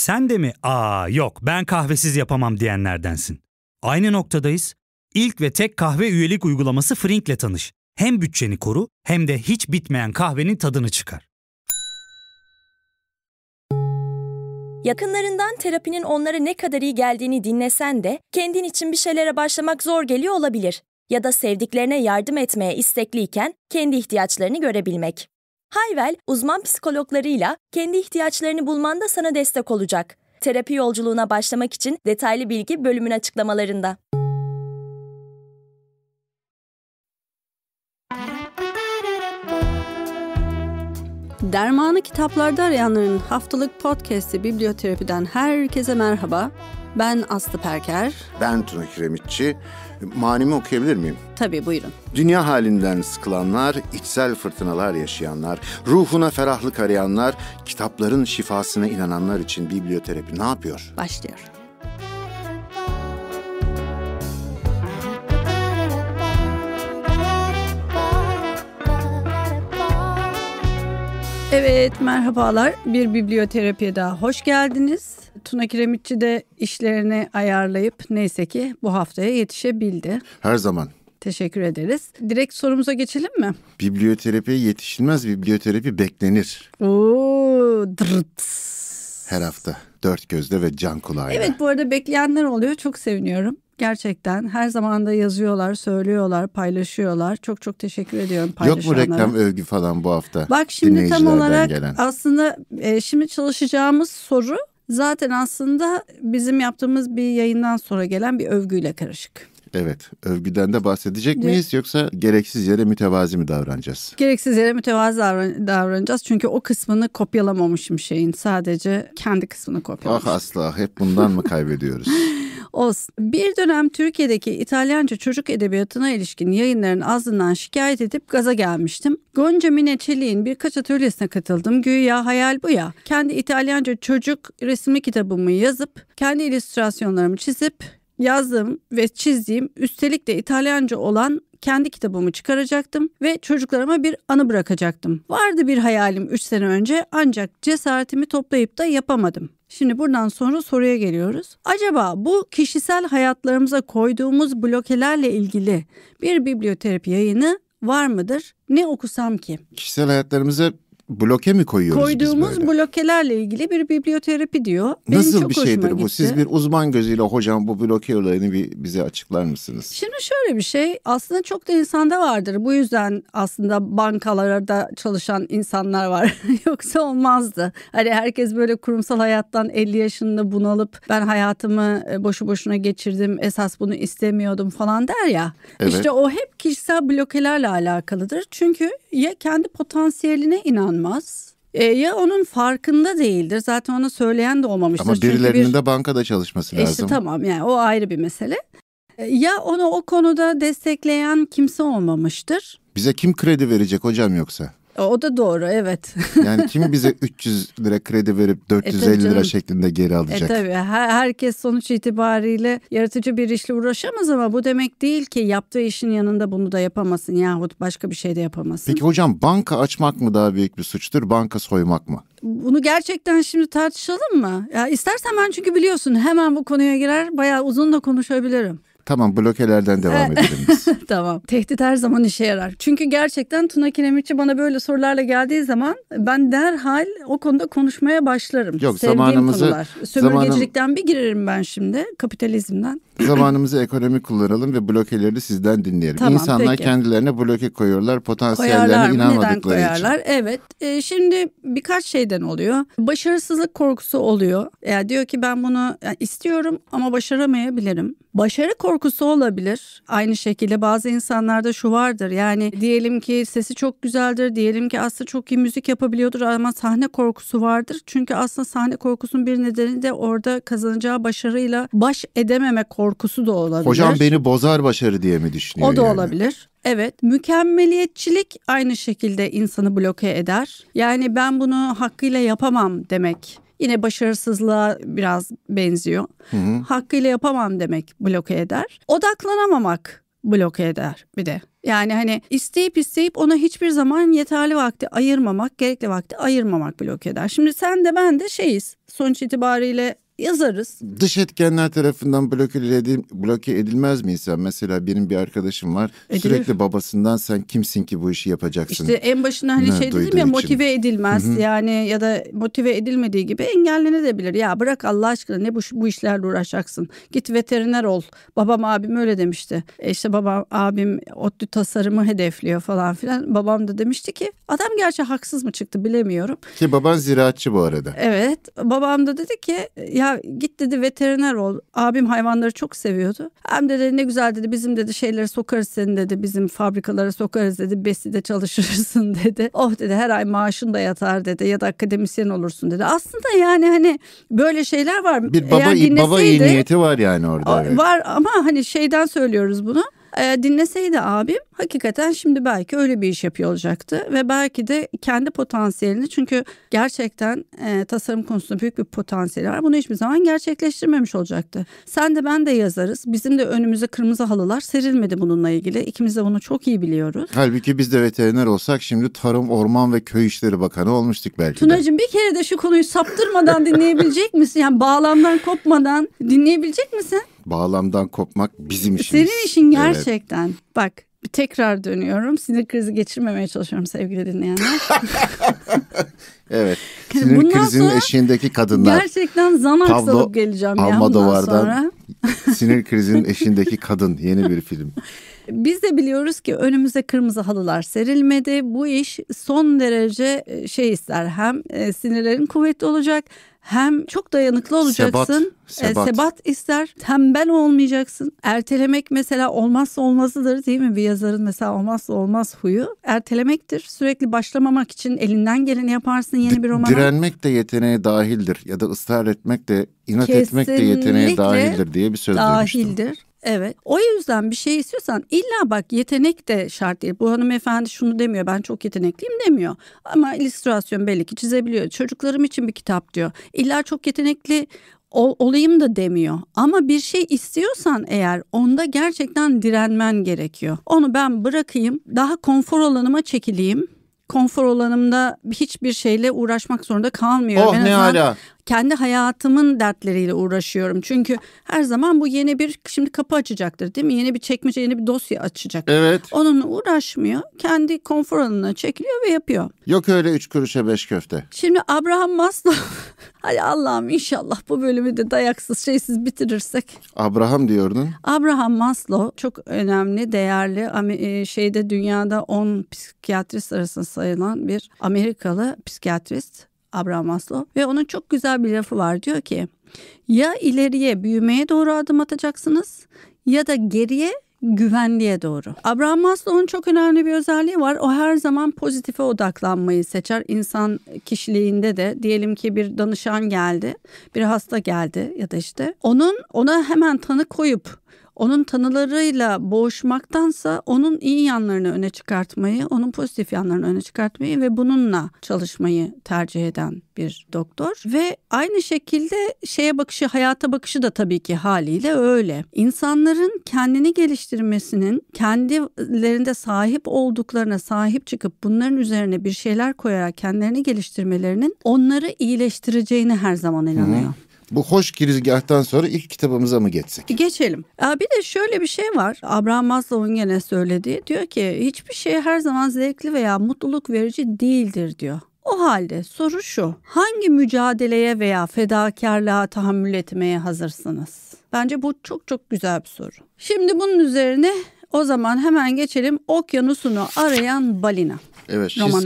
Sen de mi aa yok ben kahvesiz yapamam diyenlerdensin. Aynı noktadayız. İlk ve tek kahve üyelik uygulaması Frink'le tanış. Hem bütçeni koru hem de hiç bitmeyen kahvenin tadını çıkar. Yakınlarından terapinin onlara ne kadar iyi geldiğini dinlesen de kendin için bir şeylere başlamak zor geliyor olabilir ya da sevdiklerine yardım etmeye istekliyken kendi ihtiyaçlarını görebilmek. Hayvel, uzman psikologlarıyla kendi ihtiyaçlarını bulmanda sana destek olacak. Terapi yolculuğuna başlamak için detaylı bilgi bölümün açıklamalarında. Dermanı kitaplarda arayanların haftalık podcast'i Biblioterapiden herkese merhaba. Ben Aslı Perker. Ben Tuna Kiremitçi Manimi okuyabilir miyim? Tabii buyurun. Dünya halinden sıkılanlar, içsel fırtınalar yaşayanlar, ruhuna ferahlık arayanlar, kitapların şifasına inananlar için biblioterapi ne yapıyor? Başlıyor. Evet, merhabalar. Bir biblioterapiye daha hoş geldiniz. Tuna Kiremitçi de işlerini ayarlayıp neyse ki bu haftaya yetişebildi. Her zaman. Teşekkür ederiz. Direkt sorumuza geçelim mi? Biblioterapiye yetişilmez, biblioterapi beklenir. Ooo dırt. Her hafta dört gözle ve can kulağıyla. Evet bu arada bekleyenler oluyor çok seviniyorum. Gerçekten her zaman da yazıyorlar, söylüyorlar, paylaşıyorlar. Çok çok teşekkür ediyorum Yok mu reklam övgü falan bu hafta? Bak şimdi tam olarak gelen? aslında e, şimdi çalışacağımız soru zaten aslında bizim yaptığımız bir yayından sonra gelen bir övgüyle karışık. Evet. Övgüden de bahsedecek evet. miyiz yoksa gereksiz yere mütevazi mi davranacağız? Gereksiz yere mütevazi davranacağız. Çünkü o kısmını kopyalamamışım şeyin. Sadece kendi kısmını kopyalamışım. Ah asla. Hep bundan mı kaybediyoruz? Olsun. Bir dönem Türkiye'deki İtalyanca çocuk edebiyatına ilişkin yayınların azından şikayet edip gaza gelmiştim. Gonca Mine Çelik'in birkaç atölyesine katıldım. Güya hayal bu ya. Kendi İtalyanca çocuk resmi kitabımı yazıp, kendi illüstrasyonlarımı çizip yazdığım ve çizdiğim üstelik de İtalyanca olan kendi kitabımı çıkaracaktım ve çocuklarıma bir anı bırakacaktım. Vardı bir hayalim 3 sene önce ancak cesaretimi toplayıp da yapamadım. Şimdi buradan sonra soruya geliyoruz. Acaba bu kişisel hayatlarımıza koyduğumuz blokelerle ilgili bir biblioterapi yayını var mıdır? Ne okusam ki? Kişisel hayatlarımıza bloke mi koyuyoruz Koyduğumuz biz böyle? blokelerle ilgili bir biblioterapi diyor. Benim Nasıl çok bir şeydir bu? Gitti. Siz bir uzman gözüyle hocam bu bloke olayını bir bize açıklar mısınız? Şimdi şöyle bir şey aslında çok da insanda vardır. Bu yüzden aslında bankalarda çalışan insanlar var. Yoksa olmazdı. Hani herkes böyle kurumsal hayattan 50 yaşında bunalıp ben hayatımı e, boşu boşuna geçirdim. Esas bunu istemiyordum falan der ya. Evet. İşte o hep kişisel blokelerle alakalıdır. Çünkü ya kendi potansiyeline inan uyanmaz e, ya onun farkında değildir. Zaten ona söyleyen de olmamıştır. Ama birilerinin bir, de bankada çalışması e, lazım. İşte tamam yani o ayrı bir mesele. E, ya onu o konuda destekleyen kimse olmamıştır. Bize kim kredi verecek hocam yoksa? O da doğru evet. yani kim bize 300 lira kredi verip 450 e, lira şeklinde geri e, alacak? E tabii her, herkes sonuç itibariyle yaratıcı bir işle uğraşamaz ama bu demek değil ki yaptığı işin yanında bunu da yapamasın yahut başka bir şey de yapamasın. Peki hocam banka açmak mı daha büyük bir suçtur banka soymak mı? Bunu gerçekten şimdi tartışalım mı? Ya istersen ben çünkü biliyorsun hemen bu konuya girer bayağı uzun da konuşabilirim. Tamam blokelerden devam edelim biz. tamam. Tehdit her zaman işe yarar. Çünkü gerçekten Tuna Kiremitçi bana böyle sorularla geldiği zaman ben derhal o konuda konuşmaya başlarım. Yok Sevdiğim zamanımızı... Konular. Sömürgecilikten zamanım, bir girerim ben şimdi kapitalizmden. Zamanımızı ekonomi kullanalım ve blokeleri sizden dinleyelim. Tamam, İnsanlar peki. kendilerine bloke koyuyorlar potansiyellerine koyarlar, inanmadıkları neden koyarlar? için. Evet e, şimdi birkaç şeyden oluyor. Başarısızlık korkusu oluyor. Yani diyor ki ben bunu yani istiyorum ama başaramayabilirim. Başarı korkusu korkusu olabilir. Aynı şekilde bazı insanlarda şu vardır. Yani diyelim ki sesi çok güzeldir. Diyelim ki aslında çok iyi müzik yapabiliyordur ama sahne korkusu vardır. Çünkü aslında sahne korkusunun bir nedeni de orada kazanacağı başarıyla baş edememe korkusu da olabilir. Hocam beni bozar başarı diye mi düşünüyor? O da yani? olabilir. Evet, mükemmeliyetçilik aynı şekilde insanı bloke eder. Yani ben bunu hakkıyla yapamam demek Yine başarısızlığa biraz benziyor. Hı hı. Hakkıyla yapamam demek bloke eder. Odaklanamamak bloke eder bir de. Yani hani isteyip isteyip ona hiçbir zaman yeterli vakti ayırmamak, gerekli vakti ayırmamak bloke eder. Şimdi sen de ben de şeyiz. Sonuç itibariyle yazarız. Dış etkenler tarafından bloke, edilmez mi insan? Mesela benim bir arkadaşım var. Edilir. Sürekli babasından sen kimsin ki bu işi yapacaksın? İşte en başına hani ne, şey dedim ya motive edilmez. Hı-hı. Yani ya da motive edilmediği gibi engellenebilir. Ya bırak Allah aşkına ne bu, bu işlerle uğraşacaksın. Git veteriner ol. Babam abim öyle demişti. E işte babam abim otlu tasarımı hedefliyor falan filan. Babam da demişti ki adam gerçi haksız mı çıktı bilemiyorum. Ki baban ziraatçı bu arada. Evet. Babam da dedi ki ya ya git dedi veteriner ol. Abim hayvanları çok seviyordu. Hem dedi ne güzel dedi bizim dedi şeyleri sokarız seni dedi. Bizim fabrikalara sokarız dedi. Besi de çalışırsın dedi. Oh dedi her ay maaşın da yatar dedi. Ya da akademisyen olursun dedi. Aslında yani hani böyle şeyler var. Bir baba, Eğer baba iyi niyeti var yani orada. Evet. Var ama hani şeyden söylüyoruz bunu. Ee, dinleseydi abim hakikaten şimdi belki öyle bir iş yapıyor olacaktı ve belki de kendi potansiyelini çünkü gerçekten e, tasarım konusunda büyük bir potansiyeli var. Bunu hiçbir zaman gerçekleştirmemiş olacaktı. Sen de ben de yazarız. Bizim de önümüze kırmızı halılar serilmedi bununla ilgili. İkimiz de bunu çok iyi biliyoruz. Halbuki biz de veteriner olsak şimdi Tarım, Orman ve Köy işleri Bakanı olmuştuk belki Tunacığım bir kere de şu konuyu saptırmadan dinleyebilecek misin? Yani bağlamdan kopmadan dinleyebilecek misin? bağlamdan kopmak bizim işimiz. Senin işin gerçekten. Evet. Bak tekrar dönüyorum. Sinir krizi geçirmemeye çalışıyorum sevgili dinleyenler. evet. Sinir bundan krizinin sonra eşiğindeki kadınlar. Gerçekten zaman Pablo salıp geleceğim Almodovar'dan ya bundan sonra. sinir krizinin eşiğindeki kadın yeni bir film. Biz de biliyoruz ki önümüze kırmızı halılar serilmedi. Bu iş son derece e, şey ister hem e, sinirlerin kuvvetli olacak hem çok dayanıklı olacaksın. E, sebat, sebat. E, sebat ister. Tembel olmayacaksın. Ertelemek mesela olmazsa olmazıdır değil mi? Bir yazarın mesela olmazsa olmaz huyu. Ertelemektir. Sürekli başlamamak için elinden geleni yaparsın yeni bir romana. Direnmek de yeteneğe dahildir ya da ısrar etmek de inat Kesinlikle etmek de yeteneğe dahildir diye bir söz dahildir. demiştim. Dahildir. Evet. O yüzden bir şey istiyorsan illa bak yetenek de şart değil. Bu hanımefendi şunu demiyor ben çok yetenekliyim demiyor. Ama illüstrasyon belli ki çizebiliyor. Çocuklarım için bir kitap diyor. İlla çok yetenekli ol, olayım da demiyor. Ama bir şey istiyorsan eğer onda gerçekten direnmen gerekiyor. Onu ben bırakayım, daha konfor alanıma çekileyim konfor alanımda hiçbir şeyle uğraşmak zorunda kalmıyorum. Oh en ne azından, kendi hayatımın dertleriyle uğraşıyorum. Çünkü her zaman bu yeni bir şimdi kapı açacaktır değil mi? Yeni bir çekmece, yeni bir dosya açacak. Evet. Onunla uğraşmıyor. Kendi konfor alanına çekiliyor ve yapıyor. Yok öyle üç kuruşa beş köfte. Şimdi Abraham Maslow Hadi Allah'ım inşallah bu bölümü de dayaksız şeysiz bitirirsek. Abraham diyordun. Abraham Maslow çok önemli, değerli e, şeyde dünyada 10 psikiyatrist arasında sayılan bir Amerikalı psikiyatrist. Abraham Maslow ve onun çok güzel bir lafı var diyor ki ya ileriye büyümeye doğru adım atacaksınız ya da geriye güvenliğe doğru. Abraham Maslow'un çok önemli bir özelliği var. O her zaman pozitife odaklanmayı seçer. İnsan kişiliğinde de diyelim ki bir danışan geldi, bir hasta geldi ya da işte onun ona hemen tanı koyup onun tanılarıyla boğuşmaktansa onun iyi yanlarını öne çıkartmayı, onun pozitif yanlarını öne çıkartmayı ve bununla çalışmayı tercih eden bir doktor ve aynı şekilde şeye bakışı, hayata bakışı da tabii ki haliyle öyle. İnsanların kendini geliştirmesinin, kendilerinde sahip olduklarına sahip çıkıp bunların üzerine bir şeyler koyarak kendilerini geliştirmelerinin onları iyileştireceğine her zaman inanıyor. Hı-hı bu hoş girizgahtan sonra ilk kitabımıza mı geçsek? Geçelim. Bir de şöyle bir şey var. Abraham Maslow'un gene söylediği diyor ki hiçbir şey her zaman zevkli veya mutluluk verici değildir diyor. O halde soru şu. Hangi mücadeleye veya fedakarlığa tahammül etmeye hazırsınız? Bence bu çok çok güzel bir soru. Şimdi bunun üzerine o zaman hemen geçelim Okyanusunu Arayan Balina. Evet, Romanımıza.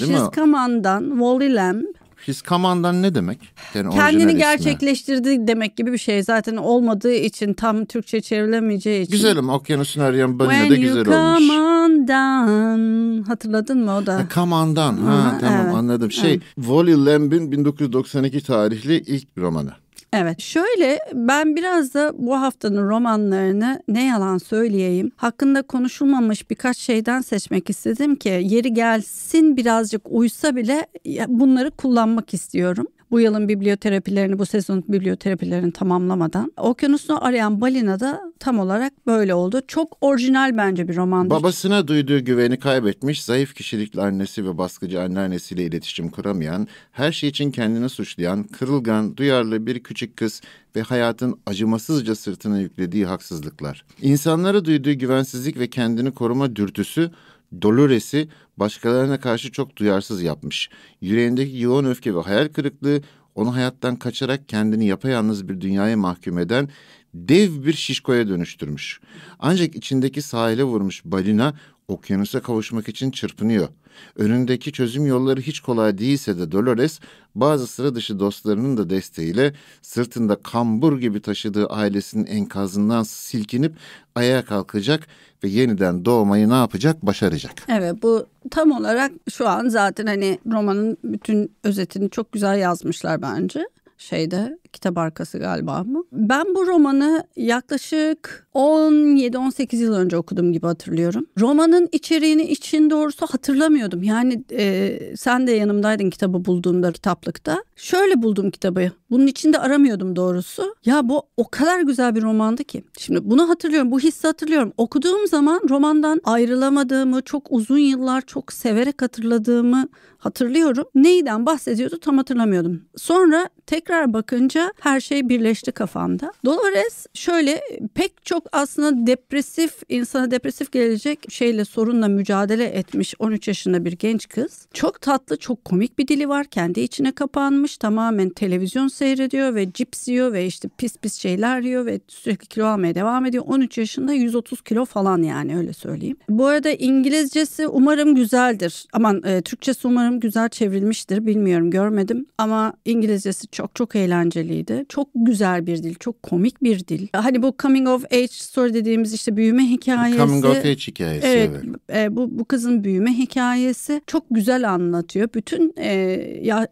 değil mi? She's Wally Lamb Piskamandan ne demek? Yani Kendini gerçekleştirdi ismi. demek gibi bir şey. Zaten olmadığı için tam Türkçe çevrilemeyeceği için. Güzelim okyanusun arayan balina de güzel olmuş. When you come Hatırladın mı o da? Ha, come on'dan. Ha, tamam evet. anladım. Şey evet. Wally Lamb'in 1992 tarihli ilk romanı. Evet şöyle ben biraz da bu haftanın romanlarını ne yalan söyleyeyim hakkında konuşulmamış birkaç şeyden seçmek istedim ki yeri gelsin birazcık uysa bile bunları kullanmak istiyorum bu yılın biblioterapilerini, bu sezon biblioterapilerini tamamlamadan. Okyanusunu arayan balina da tam olarak böyle oldu. Çok orijinal bence bir romandır. Babasına duyduğu güveni kaybetmiş, zayıf kişilikli annesi ve baskıcı anneannesiyle iletişim kuramayan, her şey için kendini suçlayan, kırılgan, duyarlı bir küçük kız ve hayatın acımasızca sırtına yüklediği haksızlıklar. İnsanlara duyduğu güvensizlik ve kendini koruma dürtüsü Dolores'i başkalarına karşı çok duyarsız yapmış. Yüreğindeki yoğun öfke ve hayal kırıklığı onu hayattan kaçarak kendini yapayalnız bir dünyaya mahkum eden dev bir şişkoya dönüştürmüş. Ancak içindeki sahile vurmuş balina okyanusa kavuşmak için çırpınıyor. Önündeki çözüm yolları hiç kolay değilse de Dolores bazı sıra dışı dostlarının da desteğiyle sırtında kambur gibi taşıdığı ailesinin enkazından silkinip ayağa kalkacak ve yeniden doğmayı ne yapacak başaracak. Evet bu tam olarak şu an zaten hani romanın bütün özetini çok güzel yazmışlar bence şeyde kitap arkası galiba mı? Ben bu romanı yaklaşık 17-18 yıl önce okudum gibi hatırlıyorum. Romanın içeriğini için doğrusu hatırlamıyordum. Yani e, sen de yanımdaydın kitabı bulduğumda kitaplıkta. Şöyle buldum kitabı. Bunun içinde aramıyordum doğrusu. Ya bu o kadar güzel bir romandı ki. Şimdi bunu hatırlıyorum. Bu hissi hatırlıyorum. Okuduğum zaman romandan ayrılamadığımı, çok uzun yıllar çok severek hatırladığımı hatırlıyorum. Neyden bahsediyordu tam hatırlamıyordum. Sonra tekrar tekrar bakınca her şey birleşti kafamda. Dolores şöyle pek çok aslında depresif, insana depresif gelecek şeyle sorunla mücadele etmiş 13 yaşında bir genç kız. Çok tatlı, çok komik bir dili var. Kendi içine kapanmış. Tamamen televizyon seyrediyor ve cips yiyor ve işte pis pis şeyler yiyor ve sürekli kilo almaya devam ediyor. 13 yaşında 130 kilo falan yani öyle söyleyeyim. Bu arada İngilizcesi umarım güzeldir. Aman e, Türkçesi umarım güzel çevrilmiştir. Bilmiyorum görmedim ama İngilizcesi çok çok eğlenceliydi. Çok güzel bir dil, çok komik bir dil. Hani bu coming of age story dediğimiz işte büyüme hikayesi. Coming of age hikayesi. Evet, evet. E, bu, bu kızın büyüme hikayesi çok güzel anlatıyor. Bütün e,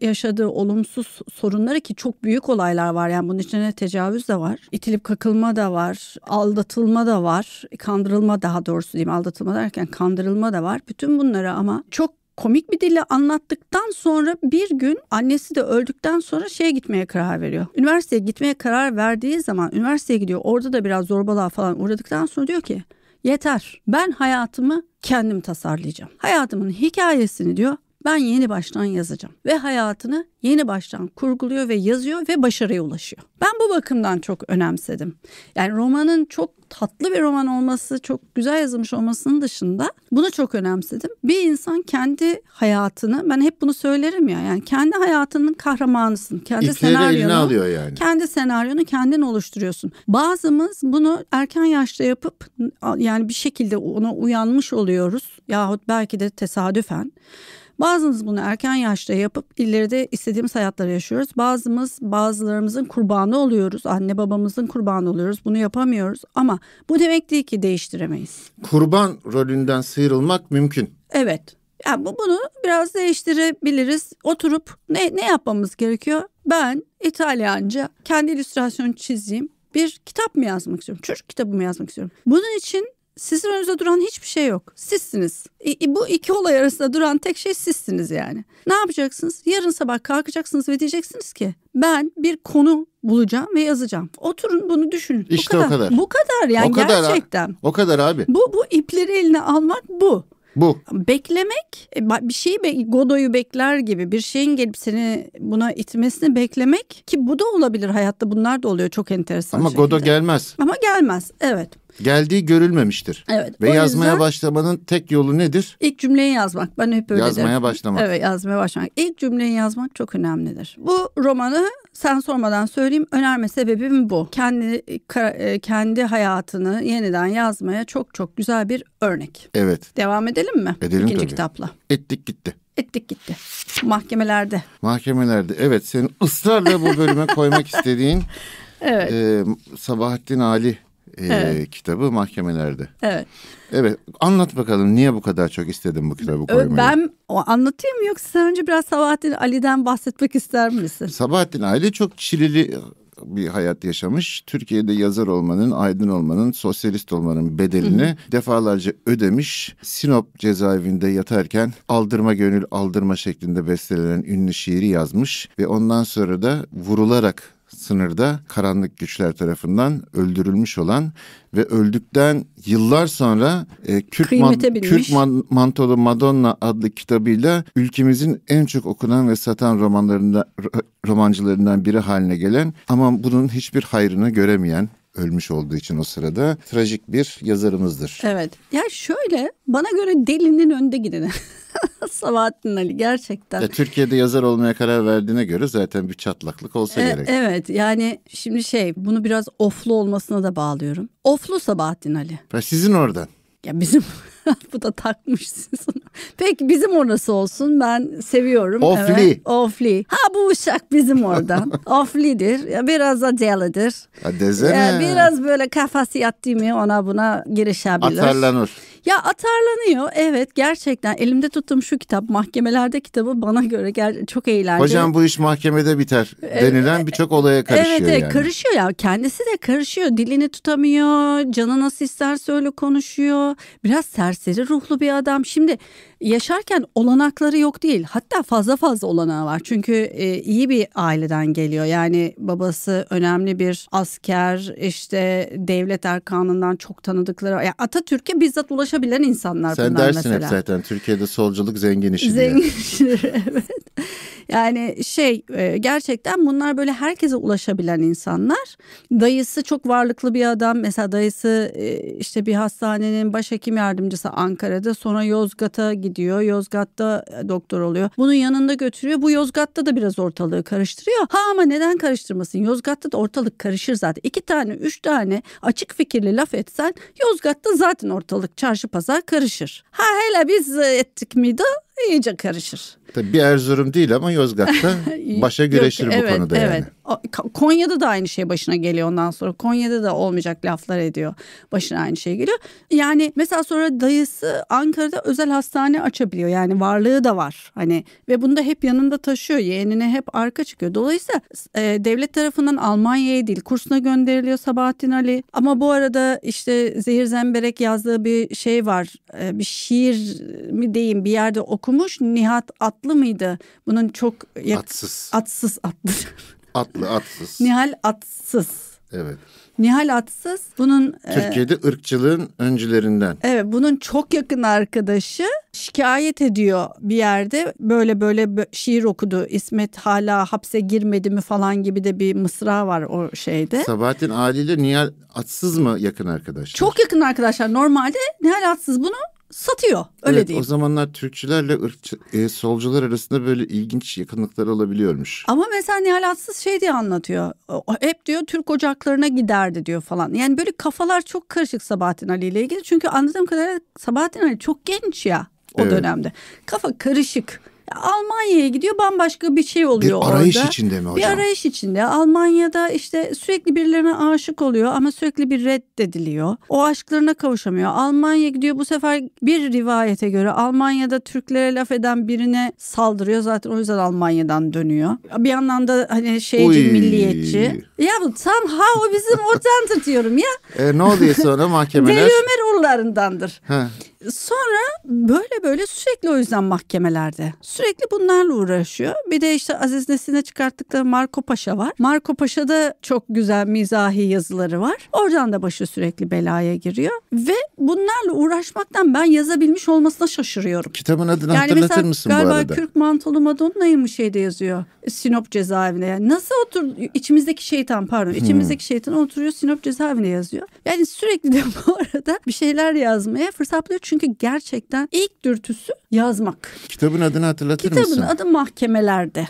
yaşadığı olumsuz sorunları ki çok büyük olaylar var. Yani bunun içine tecavüz de var. İtilip kakılma da var. Aldatılma da var. Kandırılma daha doğrusu diyeyim. Aldatılma derken kandırılma da var. Bütün bunları ama çok komik bir dille anlattıktan sonra bir gün annesi de öldükten sonra şeye gitmeye karar veriyor. Üniversiteye gitmeye karar verdiği zaman üniversiteye gidiyor. Orada da biraz zorbalığa falan uğradıktan sonra diyor ki yeter ben hayatımı kendim tasarlayacağım. Hayatımın hikayesini diyor ben yeni baştan yazacağım ve hayatını yeni baştan kurguluyor ve yazıyor ve başarıya ulaşıyor. Ben bu bakımdan çok önemsedim. Yani romanın çok tatlı bir roman olması, çok güzel yazılmış olmasının dışında bunu çok önemsedim. Bir insan kendi hayatını, ben hep bunu söylerim ya, yani kendi hayatının kahramanısın. Kendi İpleri senaryonu, alıyor yani. Kendi senaryonu kendin oluşturuyorsun. Bazımız bunu erken yaşta yapıp yani bir şekilde ona uyanmış oluyoruz yahut belki de tesadüfen. Bazımız bunu erken yaşta yapıp ileride istediğimiz hayatları yaşıyoruz. Bazımız bazılarımızın kurbanı oluyoruz. Anne babamızın kurbanı oluyoruz. Bunu yapamıyoruz ama bu demek değil ki değiştiremeyiz. Kurban rolünden sıyrılmak mümkün. Evet. Yani bu, bunu biraz değiştirebiliriz. Oturup ne, ne yapmamız gerekiyor? Ben İtalyanca kendi illüstrasyon çizeyim bir kitap mı yazmak istiyorum? Çocuk kitabı mı yazmak istiyorum? Bunun için sizin önünüzde duran hiçbir şey yok. Sizsiniz. E, e, bu iki olay arasında duran tek şey sizsiniz yani. Ne yapacaksınız? Yarın sabah kalkacaksınız ve diyeceksiniz ki ben bir konu bulacağım ve yazacağım. Oturun bunu düşünün. İşte bu kadar. O kadar. Bu kadar yani o kadar gerçekten. Abi. O kadar abi. Bu bu ipleri eline almak bu. Bu. Beklemek e, bir şeyi be, Godoy'u bekler gibi bir şeyin gelip seni buna itmesini beklemek ki bu da olabilir hayatta bunlar da oluyor çok enteresan. Ama şekilde. Godo gelmez. Ama gelmez evet geldiği görülmemiştir. Evet. Ve yazmaya yüzden, başlamanın tek yolu nedir? İlk cümleyi yazmak. Ben hep öyle Yazmaya derim. başlamak. Evet yazmaya başlamak. İlk cümleyi yazmak çok önemlidir. Bu romanı sen sormadan söyleyeyim önerme sebebim bu. Kendi e, kendi hayatını yeniden yazmaya çok çok güzel bir örnek. Evet. Devam edelim mi? Edelim İkinci tabii. kitapla. Ettik gitti ettik gitti. Mahkemelerde. Mahkemelerde evet senin ısrarla bu bölüme koymak istediğin evet. e, Sabahattin Ali e, kitabı mahkemelerde. Evet. Evet anlat bakalım niye bu kadar çok istedin bu kitabı koymayı? Ben anlatayım mı yoksa sen önce biraz Sabahattin Ali'den bahsetmek ister misin? Sabahattin Ali çok çileli bir hayat yaşamış. Türkiye'de yazar olmanın, aydın olmanın, sosyalist olmanın bedelini defalarca ödemiş. Sinop cezaevinde yatarken aldırma gönül aldırma şeklinde bestelenen ünlü şiiri yazmış ve ondan sonra da vurularak sınırda karanlık güçler tarafından öldürülmüş olan ve öldükten yıllar sonra e, Kürt, man, Kürt man, Mantolu Madonna adlı kitabıyla ülkemizin en çok okunan ve satan romanlarında romancılarından biri haline gelen ama bunun hiçbir hayrını göremeyen ölmüş olduğu için o sırada trajik bir yazarımızdır. Evet. Ya şöyle bana göre delinin önde gideni. Sabahattin Ali gerçekten. Ya, Türkiye'de yazar olmaya karar verdiğine göre zaten bir çatlaklık olsa e, gerek. Evet yani şimdi şey bunu biraz oflu olmasına da bağlıyorum. Oflu Sabahattin Ali. Ya sizin orada. Ya bizim Bu da takmışsınız. Peki bizim orası olsun. Ben seviyorum. Ofli. Evet. Ofli. Ha bu uşak bizim oradan. Oflidir. Biraz da delidir. Ya desene. biraz böyle kafası yattı mı ona buna girişebilir. Atarlanır. Ya atarlanıyor evet gerçekten elimde tuttuğum şu kitap mahkemelerde kitabı bana göre ger- çok eğlenceli. Hocam bu iş mahkemede biter ee, denilen e, birçok olaya karışıyor evet, yani. karışıyor ya kendisi de karışıyor dilini tutamıyor canı nasıl isterse öyle konuşuyor biraz serseri ruhlu bir adam şimdi yaşarken olanakları yok değil. Hatta fazla fazla olanağı var. Çünkü e, iyi bir aileden geliyor. Yani babası önemli bir asker, işte devlet erkanından çok tanıdıkları. Yani Atatürk'e bizzat ulaşabilen insanlar Sen bunlar dersin hep zaten Türkiye'de solculuk zengin işi Zengin işi evet. Yani şey e, gerçekten bunlar böyle herkese ulaşabilen insanlar. Dayısı çok varlıklı bir adam. Mesela dayısı e, işte bir hastanenin başhekim yardımcısı Ankara'da. Sonra Yozgat'a gidiyor gidiyor. Yozgat'ta e, doktor oluyor. Bunun yanında götürüyor. Bu Yozgat'ta da biraz ortalığı karıştırıyor. Ha ama neden karıştırmasın? Yozgat'ta da ortalık karışır zaten. İki tane, üç tane açık fikirli laf etsen Yozgat'ta zaten ortalık çarşı pazar karışır. Ha hele biz e, ettik miydi iyice karışır. Tabii bir Erzurum değil ama Yozgat'ta başa güreşir Yok, bu evet, konuda evet. yani. Konya'da da aynı şey başına geliyor ondan sonra. Konya'da da olmayacak laflar ediyor. Başına aynı şey geliyor. Yani mesela sonra dayısı Ankara'da özel hastane açabiliyor. Yani varlığı da var. Hani ve bunu da hep yanında taşıyor. Yeğenine hep arka çıkıyor. Dolayısıyla e, devlet tarafından Almanya'ya değil kursuna gönderiliyor Sabahattin Ali. Ama bu arada işte Zehir Zemberek yazdığı bir şey var. E, bir şiir mi diyeyim bir yerde okumuş. Nihat At atlı mıydı? Bunun çok atsız. Atsız atlı. atlı atsız. Nihal atsız. Evet. Nihal Atsız bunun e, Türkiye'de e, ırkçılığın öncülerinden. Evet bunun çok yakın arkadaşı şikayet ediyor bir yerde böyle böyle şiir okudu İsmet hala hapse girmedi mi falan gibi de bir mısra var o şeyde. Sabahattin Ali ile Nihal Atsız mı yakın arkadaşlar? Çok yakın arkadaşlar normalde Nihal Atsız bunu satıyor. Öyle evet, değil. O zamanlar Türkçülerle ırkçı, e, solcular arasında böyle ilginç yakınlıklar olabiliyormuş. Ama mesela Nihal Atsız şey diye anlatıyor. Hep diyor Türk ocaklarına giderdi diyor falan. Yani böyle kafalar çok karışık Sabahattin Ali ile ilgili. Çünkü anladığım kadarıyla Sabahattin Ali çok genç ya o evet. dönemde. Kafa karışık. Almanya'ya gidiyor bambaşka bir şey oluyor orada. bir arayış orada. içinde mi hocam? Bir arayış içinde. Almanya'da işte sürekli birilerine aşık oluyor ama sürekli bir reddediliyor. O aşklarına kavuşamıyor. Almanya gidiyor bu sefer bir rivayete göre Almanya'da Türklere laf eden birine saldırıyor. Zaten o yüzden Almanya'dan dönüyor. Bir yandan da hani şeyci Uy. milliyetçi. Ya bu tam ha o bizim ortamdır diyorum ya. e, ne oluyor sonra mahkemeler? Deli Ömer uğurlarındandır. Sonra böyle böyle sürekli o yüzden mahkemelerde. Sürekli bunlarla uğraşıyor. Bir de işte Aziz Nesin'e çıkarttıkları Marco Paşa var. Marco Paşa'da çok güzel mizahi yazıları var. Oradan da başı sürekli belaya giriyor. Ve bunlarla uğraşmaktan ben yazabilmiş olmasına şaşırıyorum. Kitabın adını yani hatırlatır mısın bu arada? Galiba Kürk Mantolu Madonna'yı mı şeyde yazıyor? Sinop cezaevinde. Yani nasıl otur içimizdeki şeytan pardon hmm. şeytan oturuyor Sinop cezaevinde yazıyor. Yani sürekli de bu arada bir şeyler yazmaya fırsat buluyor. Çünkü gerçekten ilk dürtüsü yazmak. Kitabın adını hatırlatır Kitabın mısın? Kitabın adı mahkemelerde.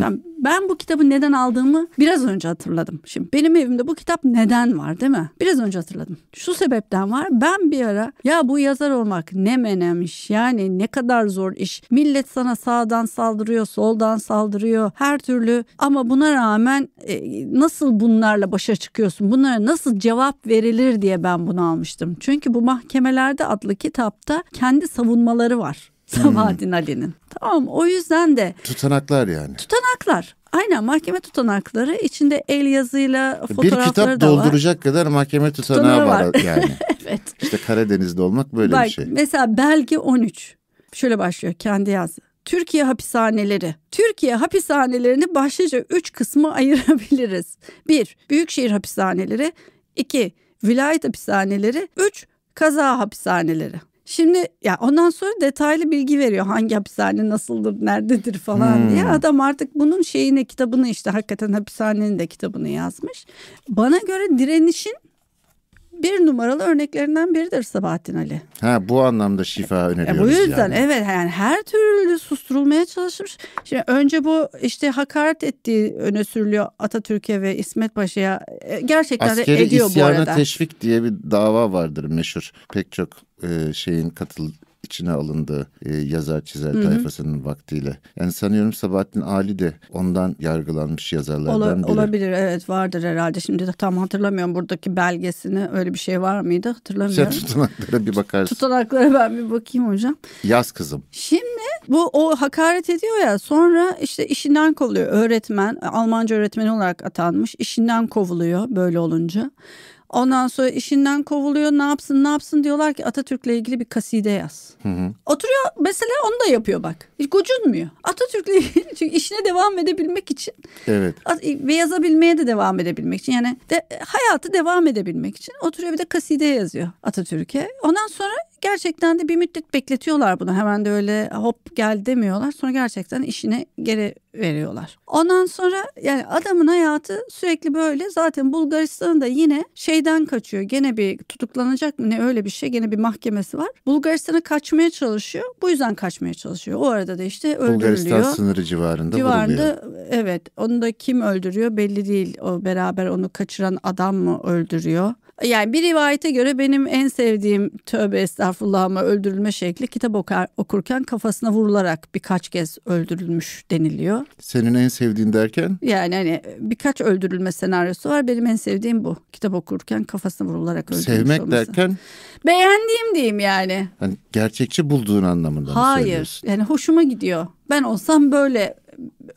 Yani ben bu kitabı neden aldığımı biraz önce hatırladım. Şimdi benim evimde bu kitap neden var değil mi? Biraz önce hatırladım. Şu sebepten var. Ben bir ara ya bu yazar olmak ne menemiş yani ne kadar zor iş. Millet sana sağdan saldırıyor, soldan saldırıyor her türlü ama buna rağmen e, nasıl bunlarla başa çıkıyorsun? Bunlara nasıl cevap verilir diye ben bunu almıştım. Çünkü bu mahkemelerde adlı kitapta kendi savunmaları var. Sabahattin hmm. Ali'nin. Tamam o yüzden de. Tutanaklar yani. Tutanaklar. Aynen mahkeme tutanakları içinde el yazıyla fotoğrafları Bir kitap da dolduracak var. kadar mahkeme tutanağı, var. var yani. evet. İşte Karadeniz'de olmak böyle Bak, bir şey. Mesela belge 13 şöyle başlıyor kendi yazdı. Türkiye hapishaneleri. Türkiye hapishanelerini başlıca üç kısmı ayırabiliriz. bir Büyükşehir hapishaneleri. iki Vilayet hapishaneleri. üç Kaza hapishaneleri. Şimdi ya ondan sonra detaylı bilgi veriyor hangi hapishane nasıldır nerededir falan hmm. diye. Adam artık bunun şeyine kitabını işte hakikaten hapishanenin de kitabını yazmış. Bana göre direnişin bir numaralı örneklerinden biridir Sabahattin Ali. Ha bu anlamda şifa öneriyoruz. E, bu yüzden yani. evet yani her türlü susturulmaya çalışmış. Şimdi önce bu işte hakaret ettiği öne sürülüyor Atatürk'e ve İsmet Paşa'ya. E, gerçekten Askeri de ediyor bu arada. Askeri isyana teşvik diye bir dava vardır meşhur. Pek çok e, şeyin katıl içine alındı e, yazar çizer Hı-hı. tayfasının vaktiyle. Yani sanıyorum Sabahattin Ali de ondan yargılanmış yazarlardan Ola, biri. Olabilir evet vardır herhalde. Şimdi de tam hatırlamıyorum buradaki belgesini öyle bir şey var mıydı hatırlamıyorum. Sen tutanaklara bir bakarsın. Tutanaklara ben bir bakayım hocam. Yaz kızım. Şimdi bu o hakaret ediyor ya sonra işte işinden kovuluyor öğretmen Almanca öğretmeni olarak atanmış işinden kovuluyor böyle olunca. Ondan sonra işinden kovuluyor ne yapsın ne yapsın diyorlar ki Atatürk'le ilgili bir kaside yaz. Hı hı. Oturuyor mesela onu da yapıyor bak. Hiç gocunmuyor. Atatürk'le ilgili çünkü işine devam edebilmek için. Evet. E, ve yazabilmeye de devam edebilmek için. Yani de, hayatı devam edebilmek için oturuyor bir de kaside yazıyor Atatürk'e. Ondan sonra gerçekten de bir müddet bekletiyorlar bunu. Hemen de öyle hop gel demiyorlar. Sonra gerçekten işine geri veriyorlar. Ondan sonra yani adamın hayatı sürekli böyle. Zaten Bulgaristan'da yine şeyden kaçıyor. Gene bir tutuklanacak mı ne öyle bir şey. Gene bir mahkemesi var. Bulgaristan'a kaçmaya çalışıyor. Bu yüzden kaçmaya çalışıyor. O arada da işte öldürülüyor. Bulgaristan sınırı civarında Civarında bulunuyor. evet. Onu da kim öldürüyor belli değil. O beraber onu kaçıran adam mı öldürüyor? Yani bir rivayete göre benim en sevdiğim tövbe estağfurullah öldürülme şekli kitap okurken kafasına vurularak birkaç kez öldürülmüş deniliyor. Senin en sevdiğin derken? Yani hani birkaç öldürülme senaryosu var. Benim en sevdiğim bu. Kitap okurken kafasına vurularak öldürülmüş Sevmek olması. derken? Beğendiğim diyeyim yani. Hani gerçekçi bulduğun anlamında mı Hayır. Yani hoşuma gidiyor. Ben olsam böyle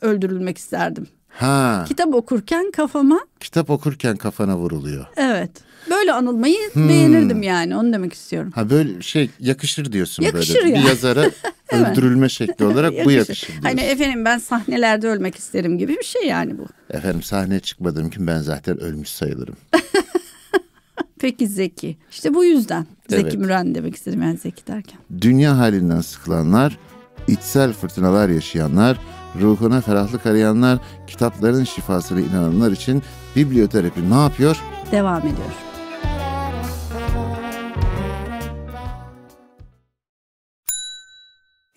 öldürülmek isterdim. Ha. Kitap okurken kafama. Kitap okurken kafana vuruluyor. Evet. Böyle anılmayı hmm. beğenirdim yani onu demek istiyorum. Ha böyle şey yakışır diyorsun yakışır böyle. Yani. Bir yazara öldürülme şekli olarak yakışır. bu yakışır hani diyorsun. Hani efendim ben sahnelerde ölmek isterim gibi bir şey yani bu. Efendim sahneye çıkmadığım gün ben zaten ölmüş sayılırım. Peki Zeki. İşte bu yüzden Zeki evet. Müren demek istedim yani Zeki derken. Dünya halinden sıkılanlar, içsel fırtınalar yaşayanlar ruhuna ferahlık arayanlar, kitapların şifasına inananlar için biblioterapi ne yapıyor? Devam ediyor.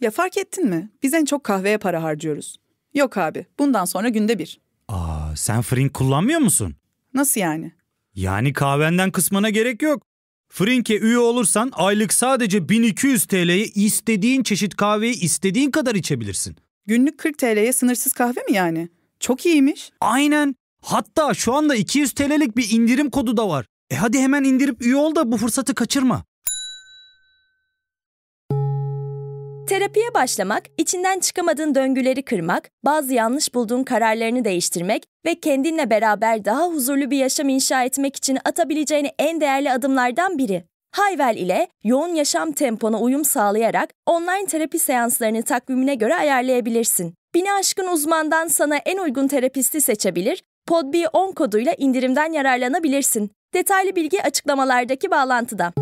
Ya fark ettin mi? Biz en çok kahveye para harcıyoruz. Yok abi, bundan sonra günde bir. Aa, sen fırın kullanmıyor musun? Nasıl yani? Yani kahvenden kısmına gerek yok. Frink'e üye olursan aylık sadece 1200 TL'ye istediğin çeşit kahveyi istediğin kadar içebilirsin. Günlük 40 TL'ye sınırsız kahve mi yani? Çok iyiymiş. Aynen. Hatta şu anda 200 TL'lik bir indirim kodu da var. E hadi hemen indirip üye ol da bu fırsatı kaçırma. Terapiye başlamak, içinden çıkamadığın döngüleri kırmak, bazı yanlış bulduğun kararlarını değiştirmek ve kendinle beraber daha huzurlu bir yaşam inşa etmek için atabileceğin en değerli adımlardan biri. Hayvel ile yoğun yaşam tempona uyum sağlayarak online terapi seanslarını takvimine göre ayarlayabilirsin. Bini aşkın uzmandan sana en uygun terapisti seçebilir, podb10 koduyla indirimden yararlanabilirsin. Detaylı bilgi açıklamalardaki bağlantıda.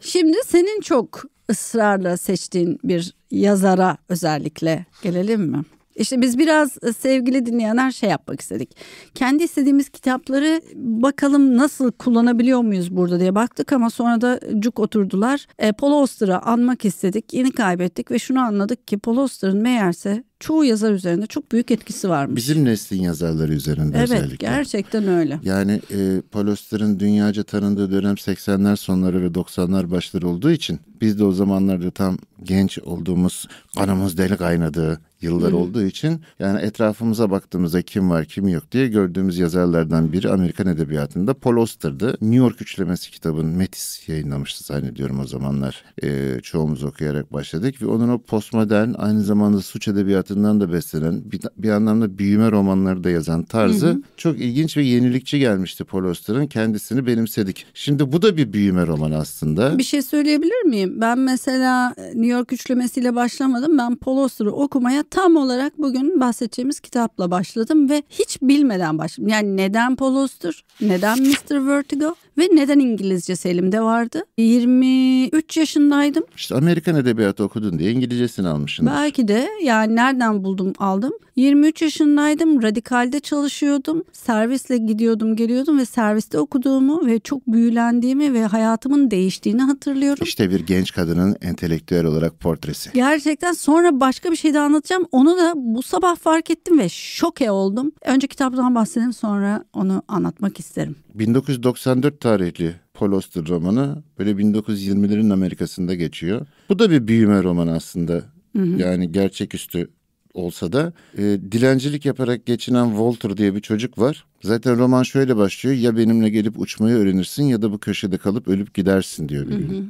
Şimdi senin çok ısrarla seçtiğin bir yazara özellikle gelelim mi? İşte biz biraz e, sevgili dinleyenler şey yapmak istedik. Kendi istediğimiz kitapları bakalım nasıl kullanabiliyor muyuz burada diye baktık ama sonra da cuk oturdular. E, Paul Auster'ı anmak istedik. Yeni kaybettik ve şunu anladık ki Paul Auster'ın meğerse çoğu yazar üzerinde çok büyük etkisi varmış. Bizim neslin yazarları üzerinde evet, özellikle. Evet gerçekten öyle. Yani e, Paloster'ın dünyaca tanındığı dönem 80'ler sonları ve 90'lar başları olduğu için biz de o zamanlarda tam genç olduğumuz kanımız deli kaynadığı yıllar Hı. olduğu için yani etrafımıza baktığımızda kim var kim yok diye gördüğümüz yazarlardan biri Amerikan edebiyatında Paul Auster'dı. New York üçlemesi kitabın Metis yayınlamıştı zannediyorum o zamanlar. E, çoğumuz okuyarak başladık ve onun o postmodern aynı zamanda suç edebiyatı sanatından da beslenen bir, bir anlamda büyüme romanları da yazan tarzı hı hı. çok ilginç ve yenilikçi gelmişti Paul Auster'ın kendisini benimsedik. Şimdi bu da bir büyüme romanı aslında. Bir şey söyleyebilir miyim? Ben mesela e, New York üçlemesiyle başlamadım. Ben Paul Auster'ı okumaya tam olarak bugün bahsedeceğimiz kitapla başladım ve hiç bilmeden başladım. Yani neden Paul Auster? Neden Mr. Vertigo? Ve neden İngilizcesi elimde vardı? 23 yaşındaydım. İşte Amerikan edebiyatı okudun diye İngilizcesini almışsın. Belki de yani nereden buldum aldım. 23 yaşındaydım. Radikal'de çalışıyordum. Servisle gidiyordum, geliyordum ve serviste okuduğumu ve çok büyülendiğimi ve hayatımın değiştiğini hatırlıyorum. İşte bir genç kadının entelektüel olarak portresi. Gerçekten sonra başka bir şey de anlatacağım. Onu da bu sabah fark ettim ve şoke oldum. Önce kitaptan bahsedeyim, sonra onu anlatmak isterim. 1994 tarihli Paul Auster romanı böyle 1920'lerin Amerika'sında geçiyor. Bu da bir büyüme romanı aslında. Hı hı. Yani gerçeküstü olsa da e, dilencilik yaparak geçinen Walter diye bir çocuk var. Zaten roman şöyle başlıyor. Ya benimle gelip uçmayı öğrenirsin ya da bu köşede kalıp ölüp gidersin diyor bir gün. Hı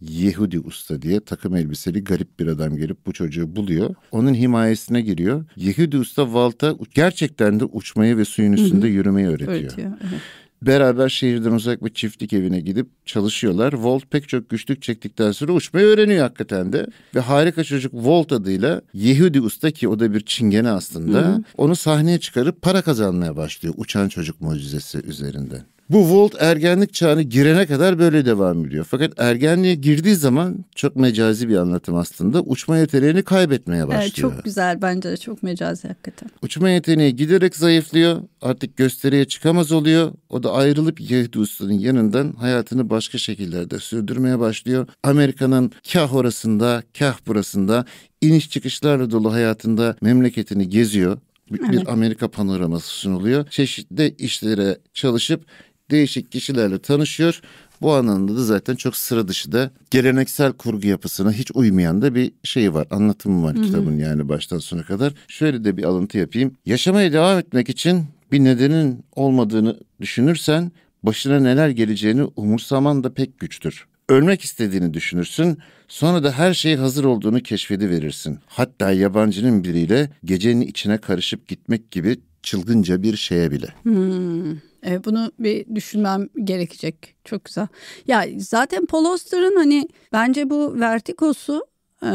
Yehudi usta diye takım elbiseli garip bir adam gelip bu çocuğu buluyor. Onun himayesine giriyor. Yehudi usta Walter gerçekten de uçmayı ve suyun üstünde hı hı. yürümeyi öğretiyor. öğretiyor beraber şehirden uzak bir çiftlik evine gidip çalışıyorlar. Volt pek çok güçlük çektikten sonra uçmayı öğreniyor hakikaten de. Ve harika çocuk Volt adıyla Yehudi Usta ki o da bir çingene aslında. Hı-hı. Onu sahneye çıkarıp para kazanmaya başlıyor uçan çocuk mucizesi üzerinden. Bu Volt ergenlik çağına girene kadar böyle devam ediyor. Fakat ergenliğe girdiği zaman çok mecazi bir anlatım aslında. Uçma yeteneğini kaybetmeye başlıyor. Evet, çok güzel bence de çok mecazi hakikaten. Uçma yeteneği giderek zayıflıyor. Artık gösteriye çıkamaz oluyor. O da ayrılıp Yehudi Usta'nın yanından hayatını başka şekillerde sürdürmeye başlıyor. Amerika'nın kah orasında kah burasında iniş çıkışlarla dolu hayatında memleketini geziyor. Bir evet. Amerika panoraması sunuluyor. Çeşitli işlere çalışıp değişik kişilerle tanışıyor. Bu anlamda da zaten çok sıra dışı da geleneksel kurgu yapısına hiç uymayan da bir şey var. Anlatımı var Hı-hı. kitabın yani baştan sona kadar. Şöyle de bir alıntı yapayım. Yaşamaya devam etmek için bir nedenin olmadığını düşünürsen başına neler geleceğini umursaman da pek güçtür. Ölmek istediğini düşünürsün, sonra da her şey hazır olduğunu keşfediverirsin. Hatta yabancının biriyle gecenin içine karışıp gitmek gibi çılgınca bir şeye bile. Hmm. E, bunu bir düşünmem gerekecek. Çok güzel. Ya zaten Paul Auster'ın hani bence bu vertikosu. Ee,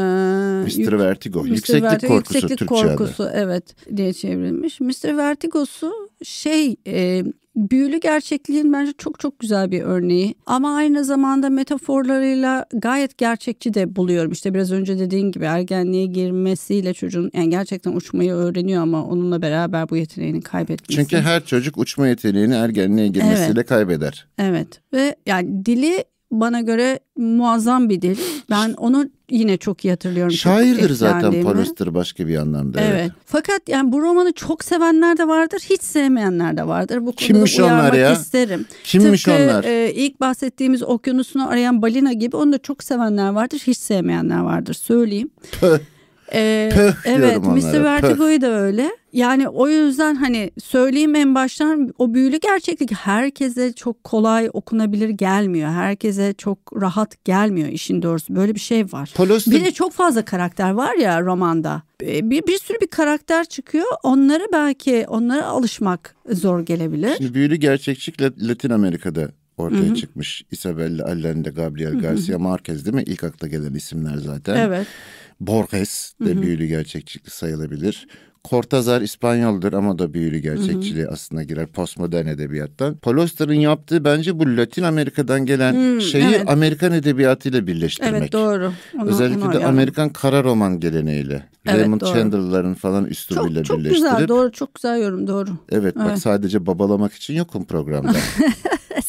Mr. Vertigo. Mr. Yükseklik Vertigo, korkusu yükseklik Türkçe korkusu evet diye çevrilmiş. Mr. Vertigo'su şey e, büyülü gerçekliğin bence çok çok güzel bir örneği. Ama aynı zamanda metaforlarıyla gayet gerçekçi de buluyorum. İşte biraz önce dediğin gibi ergenliğe girmesiyle çocuğun yani gerçekten uçmayı öğreniyor ama onunla beraber bu yeteneğini kaybetmesi. Çünkü her çocuk uçma yeteneğini ergenliğe girmesiyle evet. kaybeder. Evet ve yani dili bana göre muazzam bir dil. Ben onu yine çok iyi hatırlıyorum. Şairdir zaten Panos'tur başka bir anlamda. Evet. evet. Fakat yani bu romanı çok sevenler de vardır, hiç sevmeyenler de vardır. Bu Kimmiş onlar ya? isterim. Kimmiş Tıpkı, onlar? E, ilk bahsettiğimiz okyanusunu arayan balina gibi onu da çok sevenler vardır, hiç sevmeyenler vardır söyleyeyim. Ee, Pöh evet, onlara. Mr. Vertigo'yu da öyle. Yani o yüzden hani söyleyeyim en baştan o büyülü gerçeklik herkese çok kolay okunabilir gelmiyor. Herkese çok rahat gelmiyor işin doğrusu. Böyle bir şey var. Polos'ta... Bir de çok fazla karakter var ya romanda. Ee, bir, bir sürü bir karakter çıkıyor. Onları belki onlara alışmak zor gelebilir. Şimdi büyülü gerçeklik Latin Amerika'da ortaya Hı-hı. çıkmış. Isabel Allende, Gabriel Garcia Marquez değil mi? İlk akla gelen isimler zaten. Evet. Borges de hı hı. büyülü gerçekçilik sayılabilir. Cortazar İspanyoldur ama da büyülü gerçekçiliği hı hı. aslında girer postmodern edebiyattan. Paloster'ın yaptığı bence bu Latin Amerika'dan gelen hmm, şeyi evet. Amerikan edebiyatıyla birleştirmek. Evet doğru. Onu, Özellikle onu de yani. Amerikan kara roman geleneğiyle. Evet, Raymond doğru. Chandler'ların falan üslubuyla birleştirip. Çok güzel doğru çok güzel yorum doğru. Evet, evet bak sadece babalamak için yokum programda.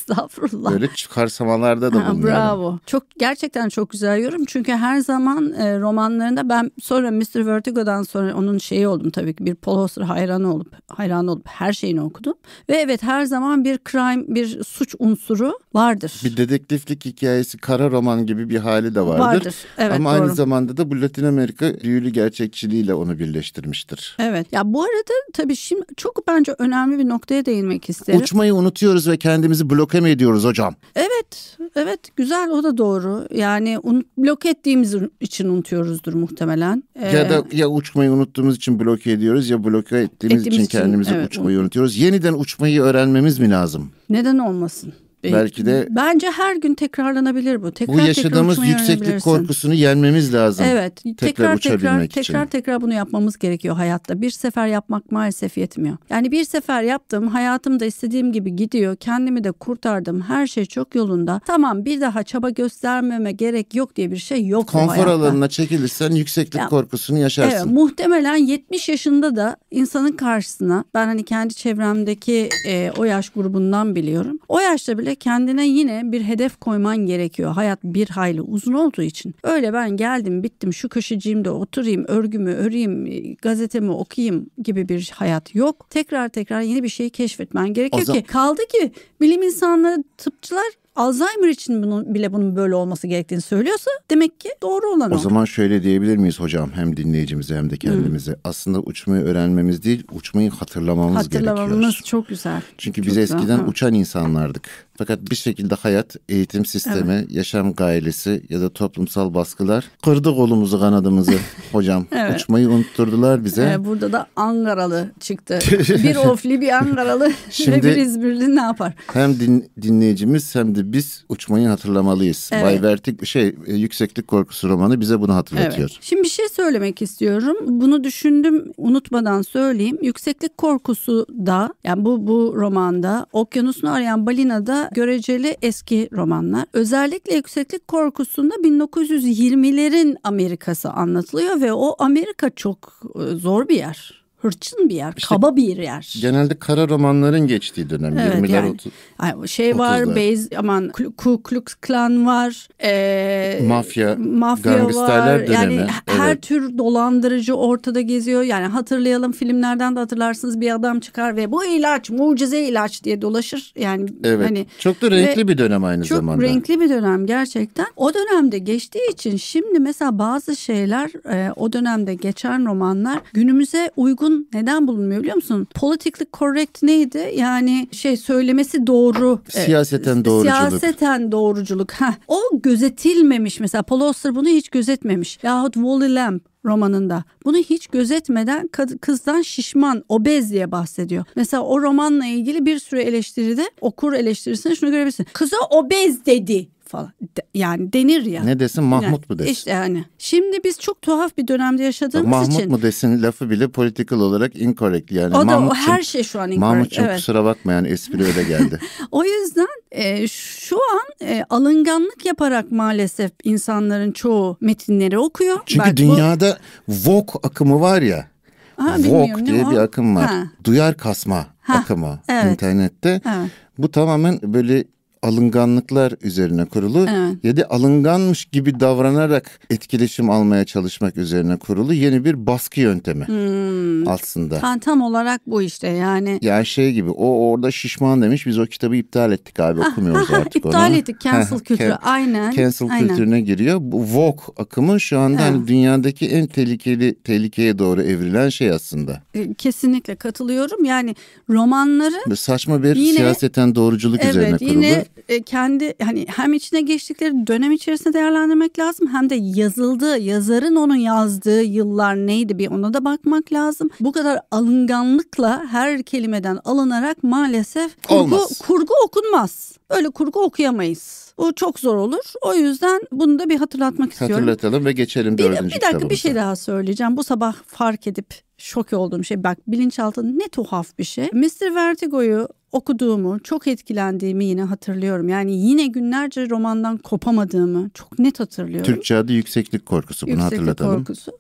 estağfurullah. Böyle zamanlarda da bulunuyorum. Bravo. Çok gerçekten çok güzel yorum. Çünkü her zaman e, romanlarında ben sonra Mr. Vertigo'dan sonra onun şeyi oldum tabii ki bir Paul Auster hayranı olup hayran olup her şeyini okudum. Ve evet her zaman bir crime bir suç unsuru vardır. Bir dedektiflik hikayesi kara roman gibi bir hali de vardır. Vardır. Evet, Ama doğru. aynı zamanda da bu Latin Amerika büyülü gerçekçiliğiyle onu birleştirmiştir. Evet. Ya bu arada tabii şimdi çok bence önemli bir noktaya değinmek isterim. Uçmayı unutuyoruz ve kendimizi bloke mi ediyoruz hocam? Evet, evet güzel o da doğru. Yani un, bloke ettiğimiz için unutuyoruzdur muhtemelen. Ee, ya da ya uçmayı unuttuğumuz için bloke ediyoruz ya bloke ettiğimiz, ettiğimiz için, için kendimizi evet, uçmayı unutuyoruz. Yeniden uçmayı öğrenmemiz mi lazım? Neden olmasın? Ee, Belki de bence her gün tekrarlanabilir bu. Tekrar bu yaşadığımız tekrar yükseklik korkusunu yenmemiz lazım. Evet. Tekrar tekrar tekrar, için. tekrar tekrar bunu yapmamız gerekiyor hayatta. Bir sefer yapmak maalesef yetmiyor. Yani bir sefer yaptım, hayatım da istediğim gibi gidiyor. Kendimi de kurtardım. Her şey çok yolunda. Tamam bir daha çaba göstermeme gerek yok diye bir şey yok Konfor alanına çekilirsen yükseklik ya, korkusunu yaşarsın. Evet, muhtemelen 70 yaşında da insanın karşısına ben hani kendi çevremdeki e, o yaş grubundan biliyorum. O yaşta bile şekilde kendine yine bir hedef koyman gerekiyor. Hayat bir hayli uzun olduğu için. Öyle ben geldim bittim şu köşeciğimde oturayım örgümü öreyim gazetemi okuyayım gibi bir hayat yok. Tekrar tekrar yeni bir şeyi keşfetmen gerekiyor zaman... ki kaldı ki bilim insanları tıpçılar Alzheimer için bunun, bile bunun böyle olması gerektiğini söylüyorsa demek ki doğru olan o. O zaman şöyle diyebilir miyiz hocam hem dinleyicimize hem de kendimize. Hı. Aslında uçmayı öğrenmemiz değil uçmayı hatırlamamız, hatırlamamız gerekiyor. Hatırlamamız çok güzel. Çünkü çok biz güzel. eskiden ha. uçan insanlardık. Fakat bir şekilde hayat, eğitim sistemi, evet. yaşam gailesi ya da toplumsal baskılar kırdı kolumuzu kanadımızı hocam. evet. Uçmayı unutturdular bize. Ee, burada da Angaralı çıktı. bir ofli bir Angaralı Şimdi, ve bir İzmirli ne yapar? Hem din, dinleyicimiz hem de biz uçmayı hatırlamalıyız. Evet. Bay Vertik şey e, yükseklik korkusu romanı bize bunu hatırlatıyor. Evet. Şimdi bir şey söylemek istiyorum. Bunu düşündüm unutmadan söyleyeyim. Yükseklik korkusu da yani bu bu romanda okyanusunu arayan balina da göreceli eski romanlar. Özellikle yükseklik korkusunda 1920'lerin Amerikası anlatılıyor ve o Amerika çok e, zor bir yer hırçın bir yer, işte, kaba bir yer. Genelde kara romanların geçtiği dönem evet, 20'ler yani, 30. Yani şey 30'lar. var, Beyz aman Ku Klux Klan var. E, mafya, mafya gangsterler var. dönemi. Yani evet. her tür dolandırıcı ortada geziyor. Yani hatırlayalım filmlerden de hatırlarsınız bir adam çıkar ve bu ilaç mucize ilaç diye dolaşır. Yani evet. hani çok da renkli bir dönem aynı çok zamanda. Çok renkli bir dönem gerçekten. O dönemde geçtiği için şimdi mesela bazı şeyler e, o dönemde geçen romanlar günümüze uygun bulunsun. Neden bulunmuyor biliyor musun? Politically correct neydi? Yani şey söylemesi doğru. E, siyaseten evet. doğruculuk. Siyaseten doğruculuk. Heh. O gözetilmemiş mesela. Paul Auster bunu hiç gözetmemiş. Yahut Wally Lamb romanında. Bunu hiç gözetmeden kızdan şişman, obez diye bahsediyor. Mesela o romanla ilgili bir sürü eleştiride okur eleştirisinde şunu görebilirsin. Kıza obez dedi falan de, yani denir ya. Ne desin Mahmut yani, mu desin? İşte yani. Şimdi biz çok tuhaf bir dönemde yaşadığımız Mahmut için. Mahmut mu desin lafı bile politikal olarak incorrect yani. O da o her şey şu an incorrect. Mahmut'cum evet. kusura bakma yani espri öyle geldi. o yüzden e, şu an e, alınganlık yaparak maalesef insanların çoğu metinleri okuyor. Çünkü Belki dünyada bu... akımı var ya. Ha, Vogue diye o? bir akım var. Ha. Duyar kasma ha. akımı evet. internette. Evet. Bu tamamen böyle alınganlıklar üzerine kurulu evet. ya da alınganmış gibi davranarak etkileşim almaya çalışmak üzerine kurulu yeni bir baskı yöntemi hmm. aslında. Tam, tam olarak bu işte yani. Ya yani şey gibi o orada şişman demiş biz o kitabı iptal ettik abi okumuyoruz artık iptal onu. İptal ettik cancel kültürü aynen. Cancel aynen. kültürüne giriyor. Bu woke akımı şu anda hani evet. hani dünyadaki en tehlikeli tehlikeye doğru evrilen şey aslında. E, kesinlikle katılıyorum yani romanları. saçma bir yine, siyaseten doğruculuk evet, üzerine kurulu. Yine e, kendi hani hem içine geçtikleri dönem içerisinde değerlendirmek lazım hem de yazıldığı yazarın onun yazdığı yıllar neydi bir ona da bakmak lazım. Bu kadar alınganlıkla her kelimeden alınarak maalesef kurgu, kurgu okunmaz. Öyle kurgu okuyamayız. O çok zor olur. O yüzden bunu da bir hatırlatmak istiyorum. Hatırlatalım ve geçelim bir, dördüncü Bir dakika bir şey daha söyleyeceğim. Bu sabah fark edip şok olduğum şey bak bilinçaltı ne tuhaf bir şey. Mr. Vertigo'yu okuduğumu, çok etkilendiğimi yine hatırlıyorum. Yani yine günlerce romandan kopamadığımı çok net hatırlıyorum. Türkçe adı yükseklik korkusu bunu yükseklik hatırlatalım. korkusu.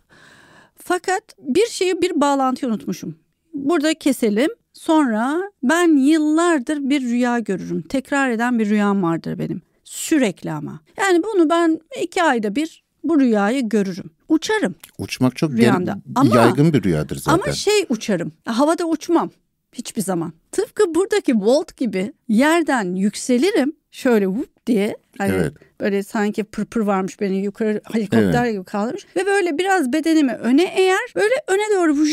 Fakat bir şeyi bir bağlantı unutmuşum. Burada keselim. Sonra ben yıllardır bir rüya görürüm. Tekrar eden bir rüyam vardır benim. Sürekli ama. Yani bunu ben iki ayda bir bu rüyayı görürüm. Uçarım. Uçmak çok rüyamda. Ama, yaygın bir rüyadır zaten. Ama şey uçarım. Havada uçmam. Hiçbir zaman. Tıpkı buradaki Walt gibi yerden yükselirim şöyle vup diye Hani evet. Böyle sanki pırpır varmış beni yukarı helikopter evet. gibi kaldırmış. Ve böyle biraz bedenimi öne eğer böyle öne doğru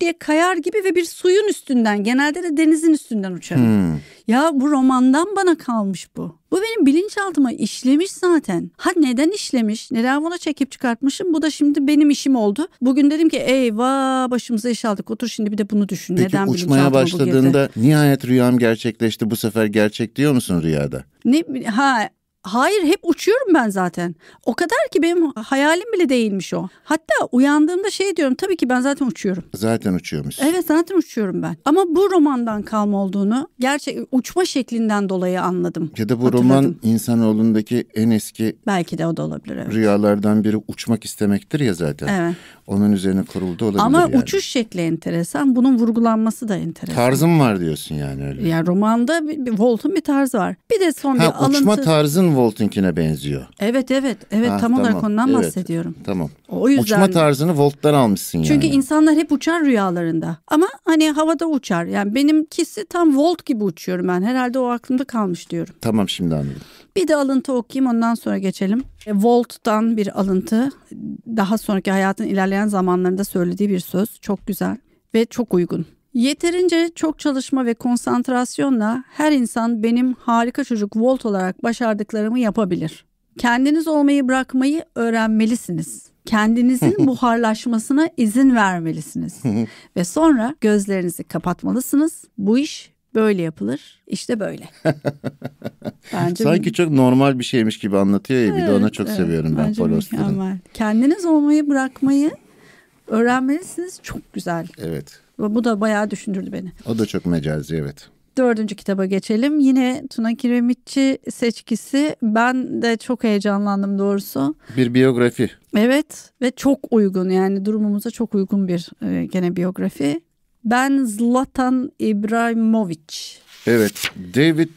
diye kayar gibi ve bir suyun üstünden genelde de denizin üstünden uçarım. Hmm. Ya bu romandan bana kalmış bu. Bu benim bilinçaltıma işlemiş zaten. Ha neden işlemiş? Neden bunu çekip çıkartmışım? Bu da şimdi benim işim oldu. Bugün dedim ki eyvah başımıza iş aldık. Otur şimdi bir de bunu düşün. Peki neden uçmaya başladığında nihayet rüyam gerçekleşti bu sefer gerçek diyor musun rüyada? Ne ha Hayır hep uçuyorum ben zaten. O kadar ki benim hayalim bile değilmiş o. Hatta uyandığımda şey diyorum tabii ki ben zaten uçuyorum. Zaten uçuyormuş. Evet zaten uçuyorum ben. Ama bu romandan kalma olduğunu gerçek uçma şeklinden dolayı anladım. Ya da bu Hatırladım. roman insanoğlundaki en eski belki de o da olabilir. Evet. Rüyalardan biri uçmak istemektir ya zaten. Evet onun üzerine kuruldu olabilir Ama yani. uçuş şekli enteresan. Bunun vurgulanması da enteresan. Tarzım var diyorsun yani öyle. Yani romanda bir, bir, Volt'un bir tarzı var. Bir de son ha, bir alıntı. Uçma tarzın Volt'unkine benziyor. Evet evet. Evet ha, tam tamam. olarak ondan evet, bahsediyorum. Tamam. O yüzden. Uçma tarzını volttan almışsın Çünkü yani. Çünkü insanlar hep uçar rüyalarında. Ama hani havada uçar. Yani benimkisi tam volt gibi uçuyorum ben. Herhalde o aklımda kalmış diyorum. Tamam şimdi anladım. Bir de alıntı okuyayım ondan sonra geçelim. E, volt'tan bir alıntı. Daha sonraki hayatın ilerleyen zamanlarında söylediği bir söz. Çok güzel ve çok uygun. Yeterince çok çalışma ve konsantrasyonla her insan benim harika çocuk Volt olarak başardıklarımı yapabilir. Kendiniz olmayı bırakmayı öğrenmelisiniz kendinizin buharlaşmasına izin vermelisiniz. Ve sonra gözlerinizi kapatmalısınız. Bu iş böyle yapılır. İşte böyle. Bence Sanki bir... çok normal bir şeymiş gibi anlatıyor ya. Evet, bir de ona çok evet, seviyorum ben Paul Kendiniz olmayı bırakmayı öğrenmelisiniz. Çok güzel. Evet. Bu da bayağı düşündürdü beni. O da çok mecazi evet. Dördüncü kitaba geçelim. Yine Tuna Kiremitçi seçkisi. Ben de çok heyecanlandım doğrusu. Bir biyografi. Evet ve çok uygun yani durumumuza çok uygun bir e, gene biyografi. Ben Zlatan İbrahimovic. Evet David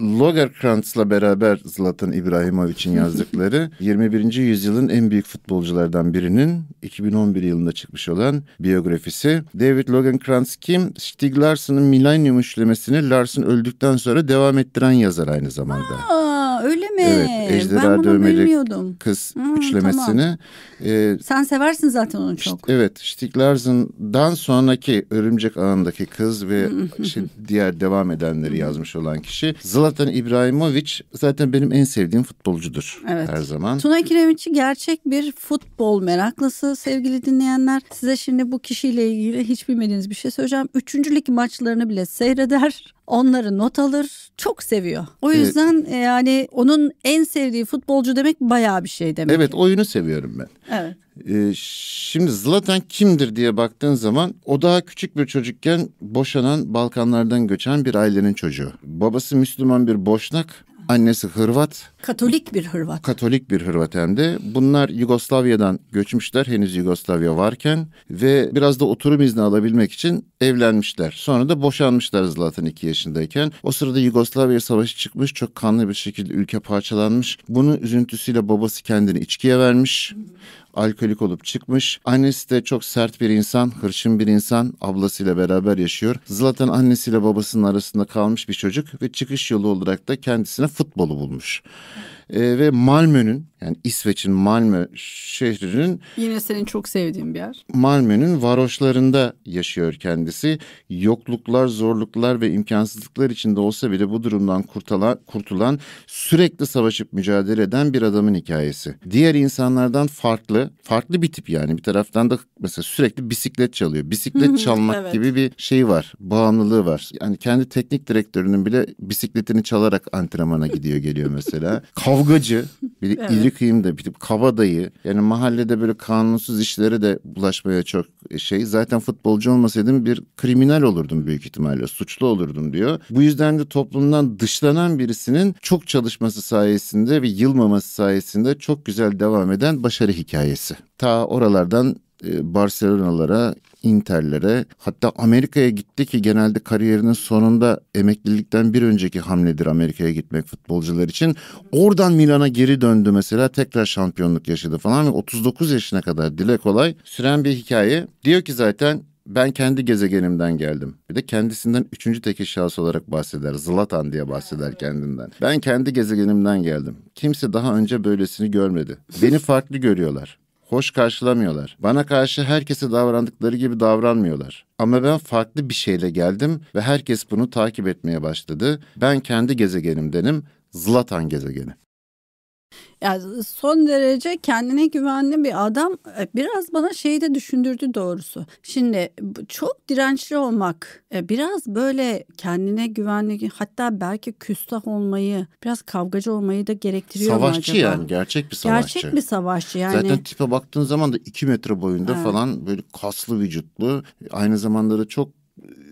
Lagerkrantz'la beraber Zlatan İbrahimovic'in yazdıkları 21. yüzyılın en büyük futbolculardan birinin 2011 yılında çıkmış olan biyografisi. David Lagerkrantz kim? Stig Larsson'ın Millennium üçlemesini Larsson öldükten sonra devam ettiren yazar aynı zamanda. Aa öyle mi? Evet, ejderha ben bunu dövmeli bilmiyordum. kız hmm, üçlemesini. Tamam. Ee, Sen seversin zaten onu çok. Işte, evet, Stieg Larsson'dan sonraki Örümcek Ağı'ndaki kız ve işte diğer devam edenleri yazmış olan kişi. Zlatan İbrahimovic zaten benim en sevdiğim futbolcudur evet. her zaman. Tuna Kiremitçi gerçek bir futbol meraklısı sevgili dinleyenler. Size şimdi bu kişiyle ilgili hiç bilmediğiniz bir şey söyleyeceğim. Üçüncü lig maçlarını bile seyreder onları not alır, çok seviyor. O ee, yüzden ee, yani onun en sevdiği futbolcu demek bayağı bir şey demek. Evet, oyunu seviyorum ben. Evet. Ee, şimdi Zlatan kimdir diye baktığın zaman o daha küçük bir çocukken boşanan Balkanlardan göçen bir ailenin çocuğu. Babası Müslüman bir boşnak, Annesi Hırvat. Katolik bir Hırvat. Katolik bir Hırvat hem de. Bunlar Yugoslavya'dan göçmüşler henüz Yugoslavya varken ve biraz da oturum izni alabilmek için evlenmişler. Sonra da boşanmışlar zaten 2 yaşındayken. O sırada Yugoslavya savaşı çıkmış çok kanlı bir şekilde ülke parçalanmış. Bunun üzüntüsüyle babası kendini içkiye vermiş alkolik olup çıkmış. Annesi de çok sert bir insan, hırçın bir insan. Ablasıyla beraber yaşıyor. Zlatan annesiyle babasının arasında kalmış bir çocuk ve çıkış yolu olarak da kendisine futbolu bulmuş. E, ve Malmö'nün yani İsveç'in Malmö şehrinin yine senin çok sevdiğin bir yer. Malmö'nün varoşlarında yaşıyor kendisi. Yokluklar, zorluklar ve imkansızlıklar içinde olsa bile bu durumdan kurtulan, kurtulan sürekli savaşıp mücadele eden bir adamın hikayesi. Diğer insanlardan farklı, farklı bir tip yani. Bir taraftan da mesela sürekli bisiklet çalıyor. Bisiklet çalmak evet. gibi bir şey var, bağımlılığı var. Yani kendi teknik direktörünün bile bisikletini çalarak antrenmana gidiyor geliyor mesela. kavgacı, bir evet. iri kıyımda bir tip kabadayı. Yani mahallede böyle kanunsuz işlere de bulaşmaya çok e, şey. Zaten futbolcu olmasaydım bir kriminal olurdum büyük ihtimalle. Suçlu olurdum diyor. Bu yüzden de toplumdan dışlanan birisinin çok çalışması sayesinde ve yılmaması sayesinde çok güzel devam eden başarı hikayesi. Ta oralardan e, Barcelona'lara Inter'lere hatta Amerika'ya gitti ki genelde kariyerinin sonunda emeklilikten bir önceki hamledir Amerika'ya gitmek futbolcular için. Oradan Milan'a geri döndü mesela tekrar şampiyonluk yaşadı falan ve 39 yaşına kadar dile kolay süren bir hikaye. Diyor ki zaten ben kendi gezegenimden geldim. Bir de kendisinden üçüncü tekil şahıs olarak bahseder. Zlatan diye bahseder kendinden. Ben kendi gezegenimden geldim. Kimse daha önce böylesini görmedi. Beni farklı görüyorlar hoş karşılamıyorlar. Bana karşı herkese davrandıkları gibi davranmıyorlar. Ama ben farklı bir şeyle geldim ve herkes bunu takip etmeye başladı. Ben kendi gezegenimdenim, Zlatan gezegeni. Yani son derece kendine güvenli bir adam e, biraz bana şeyi de düşündürdü doğrusu. Şimdi çok dirençli olmak e, biraz böyle kendine güvenli hatta belki küstah olmayı biraz kavgacı olmayı da gerektiriyor savaşçı mu acaba? yani gerçek bir savaşçı. Gerçek bir savaşçı yani. Zaten tipe baktığın zaman da 2 metre boyunda evet. falan böyle kaslı vücutlu aynı zamanda da çok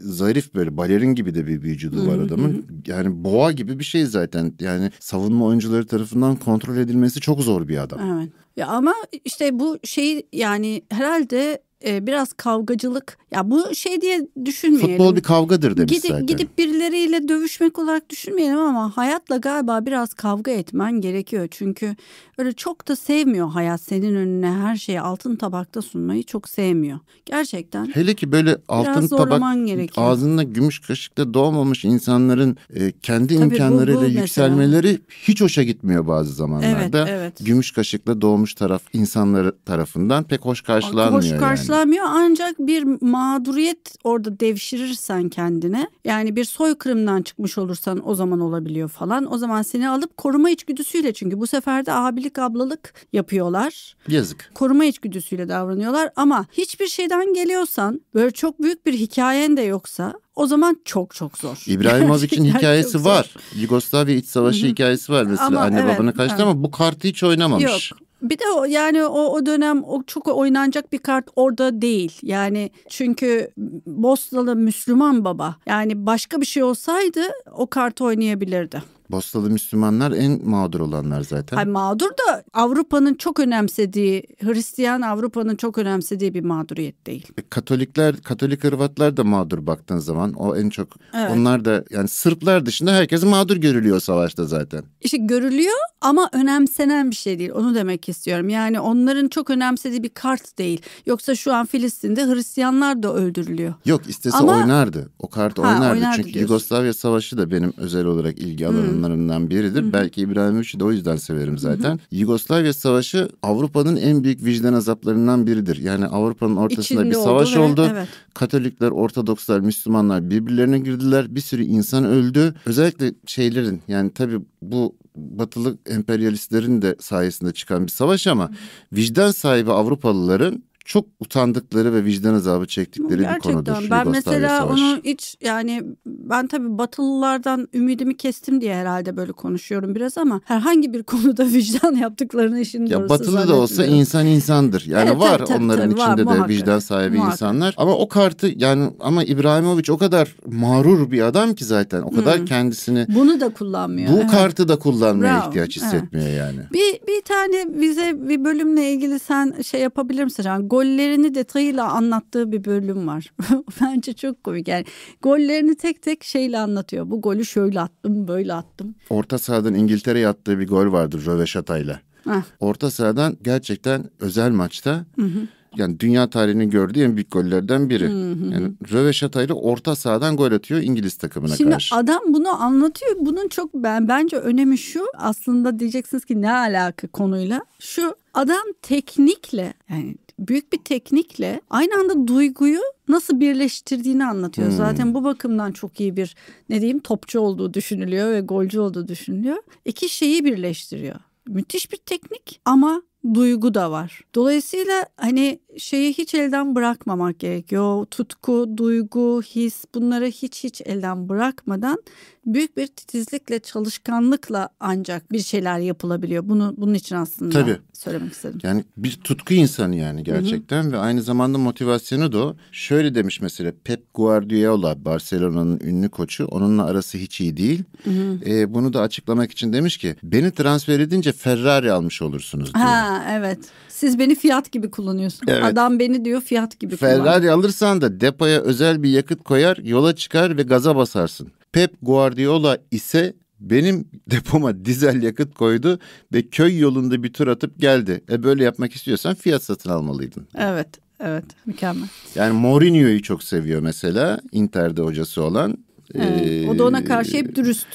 zarif böyle balerin gibi de bir vücudu var adamın. Yani boğa gibi bir şey zaten. Yani savunma oyuncuları tarafından kontrol edilmesi çok zor bir adam. Evet. Ya ama işte bu şey yani herhalde e, biraz kavgacılık. Ya bu şey diye düşünmeyelim. Futbol bir kavgadır demiş gidip, zaten. Gidip birileriyle dövüşmek olarak düşünmeyelim ama hayatla galiba biraz kavga etmen gerekiyor. Çünkü öyle çok da sevmiyor hayat senin önüne her şeyi altın tabakta sunmayı çok sevmiyor. Gerçekten. Hele ki böyle altın tabak gerekiyor. ağzında gümüş kaşıkta doğmamış insanların e, kendi Tabii imkanlarıyla yükselmeleri mesela. hiç hoşa gitmiyor bazı zamanlarda. Evet, evet. Gümüş kaşıkla doğmuş olmuş taraf insanları tarafından pek hoş karşılanmıyor. Hoş karşılanmıyor yani. ancak bir mağduriyet orada devşirirsen kendine yani bir soykırımdan çıkmış olursan o zaman olabiliyor falan. O zaman seni alıp koruma içgüdüsüyle çünkü bu sefer de abilik ablalık yapıyorlar. Yazık. Koruma içgüdüsüyle davranıyorlar ama hiçbir şeyden geliyorsan böyle çok büyük bir hikayen de yoksa o zaman çok çok zor. İbrahim Azik'in hikayesi var. Yugoslavya iç savaşı Hı-hı. hikayesi var mesela ama anne evet, babana kaçtı evet. ama bu kartı hiç oynamamış. Yok bir de o, yani o, o dönem o çok oynanacak bir kart orada değil. Yani çünkü Bosnalı Müslüman baba. Yani başka bir şey olsaydı o kart oynayabilirdi. Bosnalı Müslümanlar en mağdur olanlar zaten. Hayır, mağdur da Avrupa'nın çok önemsediği, Hristiyan Avrupa'nın çok önemsediği bir mağduriyet değil. E, Katolikler, Katolik Hırvatlar da mağdur baktığın zaman o en çok. Evet. Onlar da yani Sırplar dışında herkes mağdur görülüyor savaşta zaten. İşte görülüyor ama önemsenen bir şey değil. Onu demek istiyorum. Yani onların çok önemsediği bir kart değil. Yoksa şu an Filistin'de Hristiyanlar da öldürülüyor. Yok istese ama... oynardı. O kart ha, oynardı. oynardı Çünkü diyorsun. Yugoslavya Savaşı da benim özel olarak ilgi alanım. Hmm romanlarımdan biridir. Hı-hı. Belki İbrahimovic'i de o yüzden severim zaten. Hı-hı. Yugoslavya Savaşı Avrupa'nın en büyük vicdan azaplarından biridir. Yani Avrupa'nın ortasında İçinde bir savaş oldu. Ve, Evet. Katolikler, Ortodokslar, Müslümanlar birbirlerine girdiler. Bir sürü insan öldü. Özellikle şeylerin yani tabii bu batılı emperyalistlerin de sayesinde çıkan bir savaş ama vicdan sahibi Avrupalıların çok utandıkları ve vicdan azabı çektikleri Gerçekten. bir konudur. Gerçekten ben mesela Savaş. onu hiç yani ben tabii Batılılardan ümidimi kestim diye herhalde böyle konuşuyorum biraz ama herhangi bir konuda vicdan yaptıklarını işin ya Batılı da olsa insan insandır. Yani evet, var tabii, onların tabii, içinde var, de muhakkak, vicdan sahibi muhakkak. insanlar. Ama o kartı yani ama İbrahimovic o kadar mağrur bir adam ki zaten. O kadar hmm. kendisini Bunu da kullanmıyor. Bu evet. kartı da kullanmaya Bravo. ihtiyaç hissetmiyor evet. yani. Bir bir tane bize bir bölümle ilgili sen şey yapabilir misin? Yani gollerini detayıyla anlattığı bir bölüm var. Bence çok komik yani. Gollerini tek tek şeyle anlatıyor. Bu golü şöyle attım böyle attım. Orta sahadan İngiltere'ye attığı bir gol vardır Röveşata'yla. Orta sahadan gerçekten özel maçta hı hı. yani dünya tarihinin gördüğü en büyük gollerden biri. Hı hı. Yani Röveşata orta sahadan gol atıyor İngiliz takımına Şimdi karşı. Şimdi adam bunu anlatıyor. Bunun çok ben bence önemi şu. Aslında diyeceksiniz ki ne alaka konuyla? Şu adam teknikle yani büyük bir teknikle aynı anda duyguyu nasıl birleştirdiğini anlatıyor. Hmm. Zaten bu bakımdan çok iyi bir ne diyeyim topçu olduğu düşünülüyor ve golcü olduğu düşünülüyor. İki şeyi birleştiriyor. Müthiş bir teknik ama duygu da var. Dolayısıyla hani şeyi hiç elden bırakmamak gerekiyor. Tutku, duygu, his bunları hiç hiç elden bırakmadan büyük bir titizlikle, çalışkanlıkla ancak bir şeyler yapılabiliyor. Bunu bunun için aslında Tabii. söylemek istedim. Yani bir tutku insanı yani gerçekten Hı-hı. ve aynı zamanda motivasyonu da şöyle demiş mesela Pep Guardiola Barcelona'nın ünlü koçu onunla arası hiç iyi değil. E, bunu da açıklamak için demiş ki beni transfer edince Ferrari almış olursunuz diyor. Ha evet. Siz beni fiyat gibi kullanıyorsunuz. Evet. Adam beni diyor fiyat gibi Ferrari kullan. Ferrari alırsan da depoya özel bir yakıt koyar, yola çıkar ve gaza basarsın. Pep Guardiola ise benim depoma dizel yakıt koydu ve köy yolunda bir tur atıp geldi. E böyle yapmak istiyorsan fiyat satın almalıydın. Evet, evet. Mükemmel. Yani Mourinho'yu çok seviyor mesela. Inter'de hocası olan. Evet, o da ona karşı hep dürüst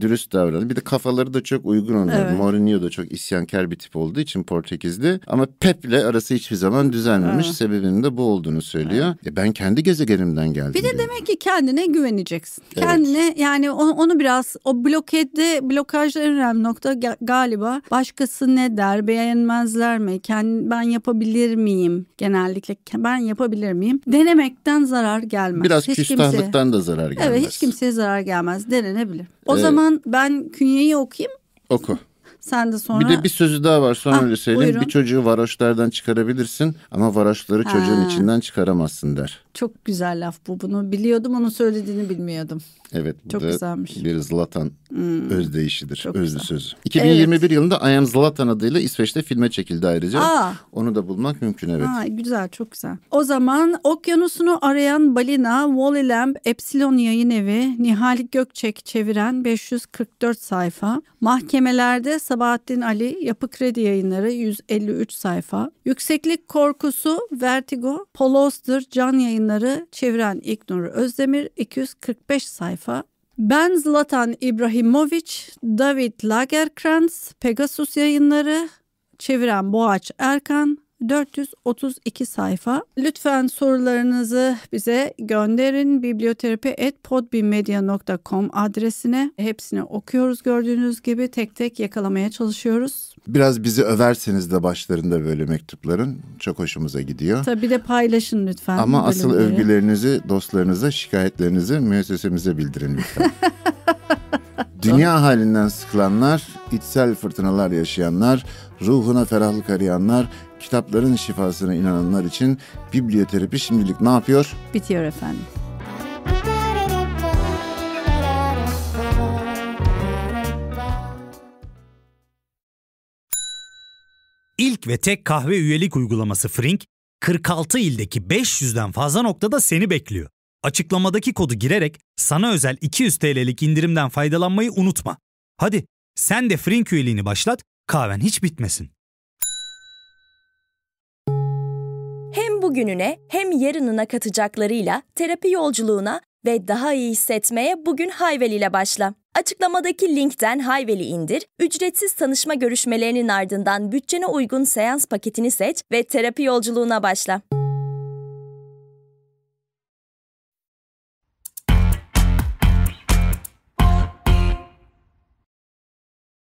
dürüst davranıyor. Bir de kafaları da çok uygun onlar. Evet. Mourinho da çok isyankar bir tip olduğu için Portekizli. Ama Pep'le arası hiçbir zaman düzelmemiş. Evet. Sebebinin de bu olduğunu söylüyor. Evet. E ben kendi gezegenimden geldim. Bir de diyor. demek ki kendine güveneceksin. Evet. Kendine yani onu biraz o blokede blokajda önemli nokta galiba başkası ne der beğenmezler mi? Kendi, ben yapabilir miyim? Genellikle ben yapabilir miyim? Denemekten zarar gelmez. Biraz hiç küstahlıktan kimseye, da zarar gelmez. Evet hiç kimseye zarar gelmez. Denenebilir. O evet. zaman zaman ben künyeyi okuyayım. Oku. Sen de sonra... Bir de bir sözü daha var sonra ah, öyle söyleyeyim. Bir çocuğu varoşlardan çıkarabilirsin ama varoşları çocuğun ha. içinden çıkaramazsın der. Çok güzel laf bu. Bunu biliyordum onu söylediğini bilmiyordum. Evet bu Çok da güzelmiş. bir Zlatan hmm. özdeyişidir, Çok özlü güzel. sözü. 2021 evet. yılında I Am Zlatan adıyla İsveç'te filme çekildi ayrıca. Aa. Onu da bulmak mümkün evet. Aa, güzel çok güzel. O zaman okyanusunu arayan balina Wally Lamb Epsilon yayın evi Nihal Gökçek çeviren 544 sayfa. Mahkemelerde Sabahattin Ali Yapı Kredi yayınları 153 sayfa. Yükseklik korkusu Vertigo Paul Oster Can yayınları çeviren İknur Özdemir 245 sayfa sayfa. Ben Zlatan İbrahimovic, David Lagerkrantz, Pegasus yayınları, çeviren Boğaç Erkan, 432 sayfa. Lütfen sorularınızı bize gönderin biblioterapi.podbimedia.com adresine. Hepsini okuyoruz gördüğünüz gibi tek tek yakalamaya çalışıyoruz. Biraz bizi överseniz de başlarında böyle mektupların çok hoşumuza gidiyor. Tabii de paylaşın lütfen. Ama asıl bölümleri. övgülerinizi dostlarınıza, şikayetlerinizi müessesemize bildirin lütfen. Dünya halinden sıkılanlar, içsel fırtınalar yaşayanlar, ruhuna ferahlık arayanlar, kitapların şifasına inananlar için biblioterapi şimdilik ne yapıyor? Bitiyor efendim. İlk ve tek kahve üyelik uygulaması Frink, 46 ildeki 500'den fazla noktada seni bekliyor. Açıklamadaki kodu girerek sana özel 200 TL'lik indirimden faydalanmayı unutma. Hadi sen de Frink üyeliğini başlat, kahven hiç bitmesin. bugününe hem yarınına katacaklarıyla terapi yolculuğuna ve daha iyi hissetmeye bugün Hayveli ile başla. Açıklamadaki linkten Hayveli indir, ücretsiz tanışma görüşmelerinin ardından bütçene uygun seans paketini seç ve terapi yolculuğuna başla.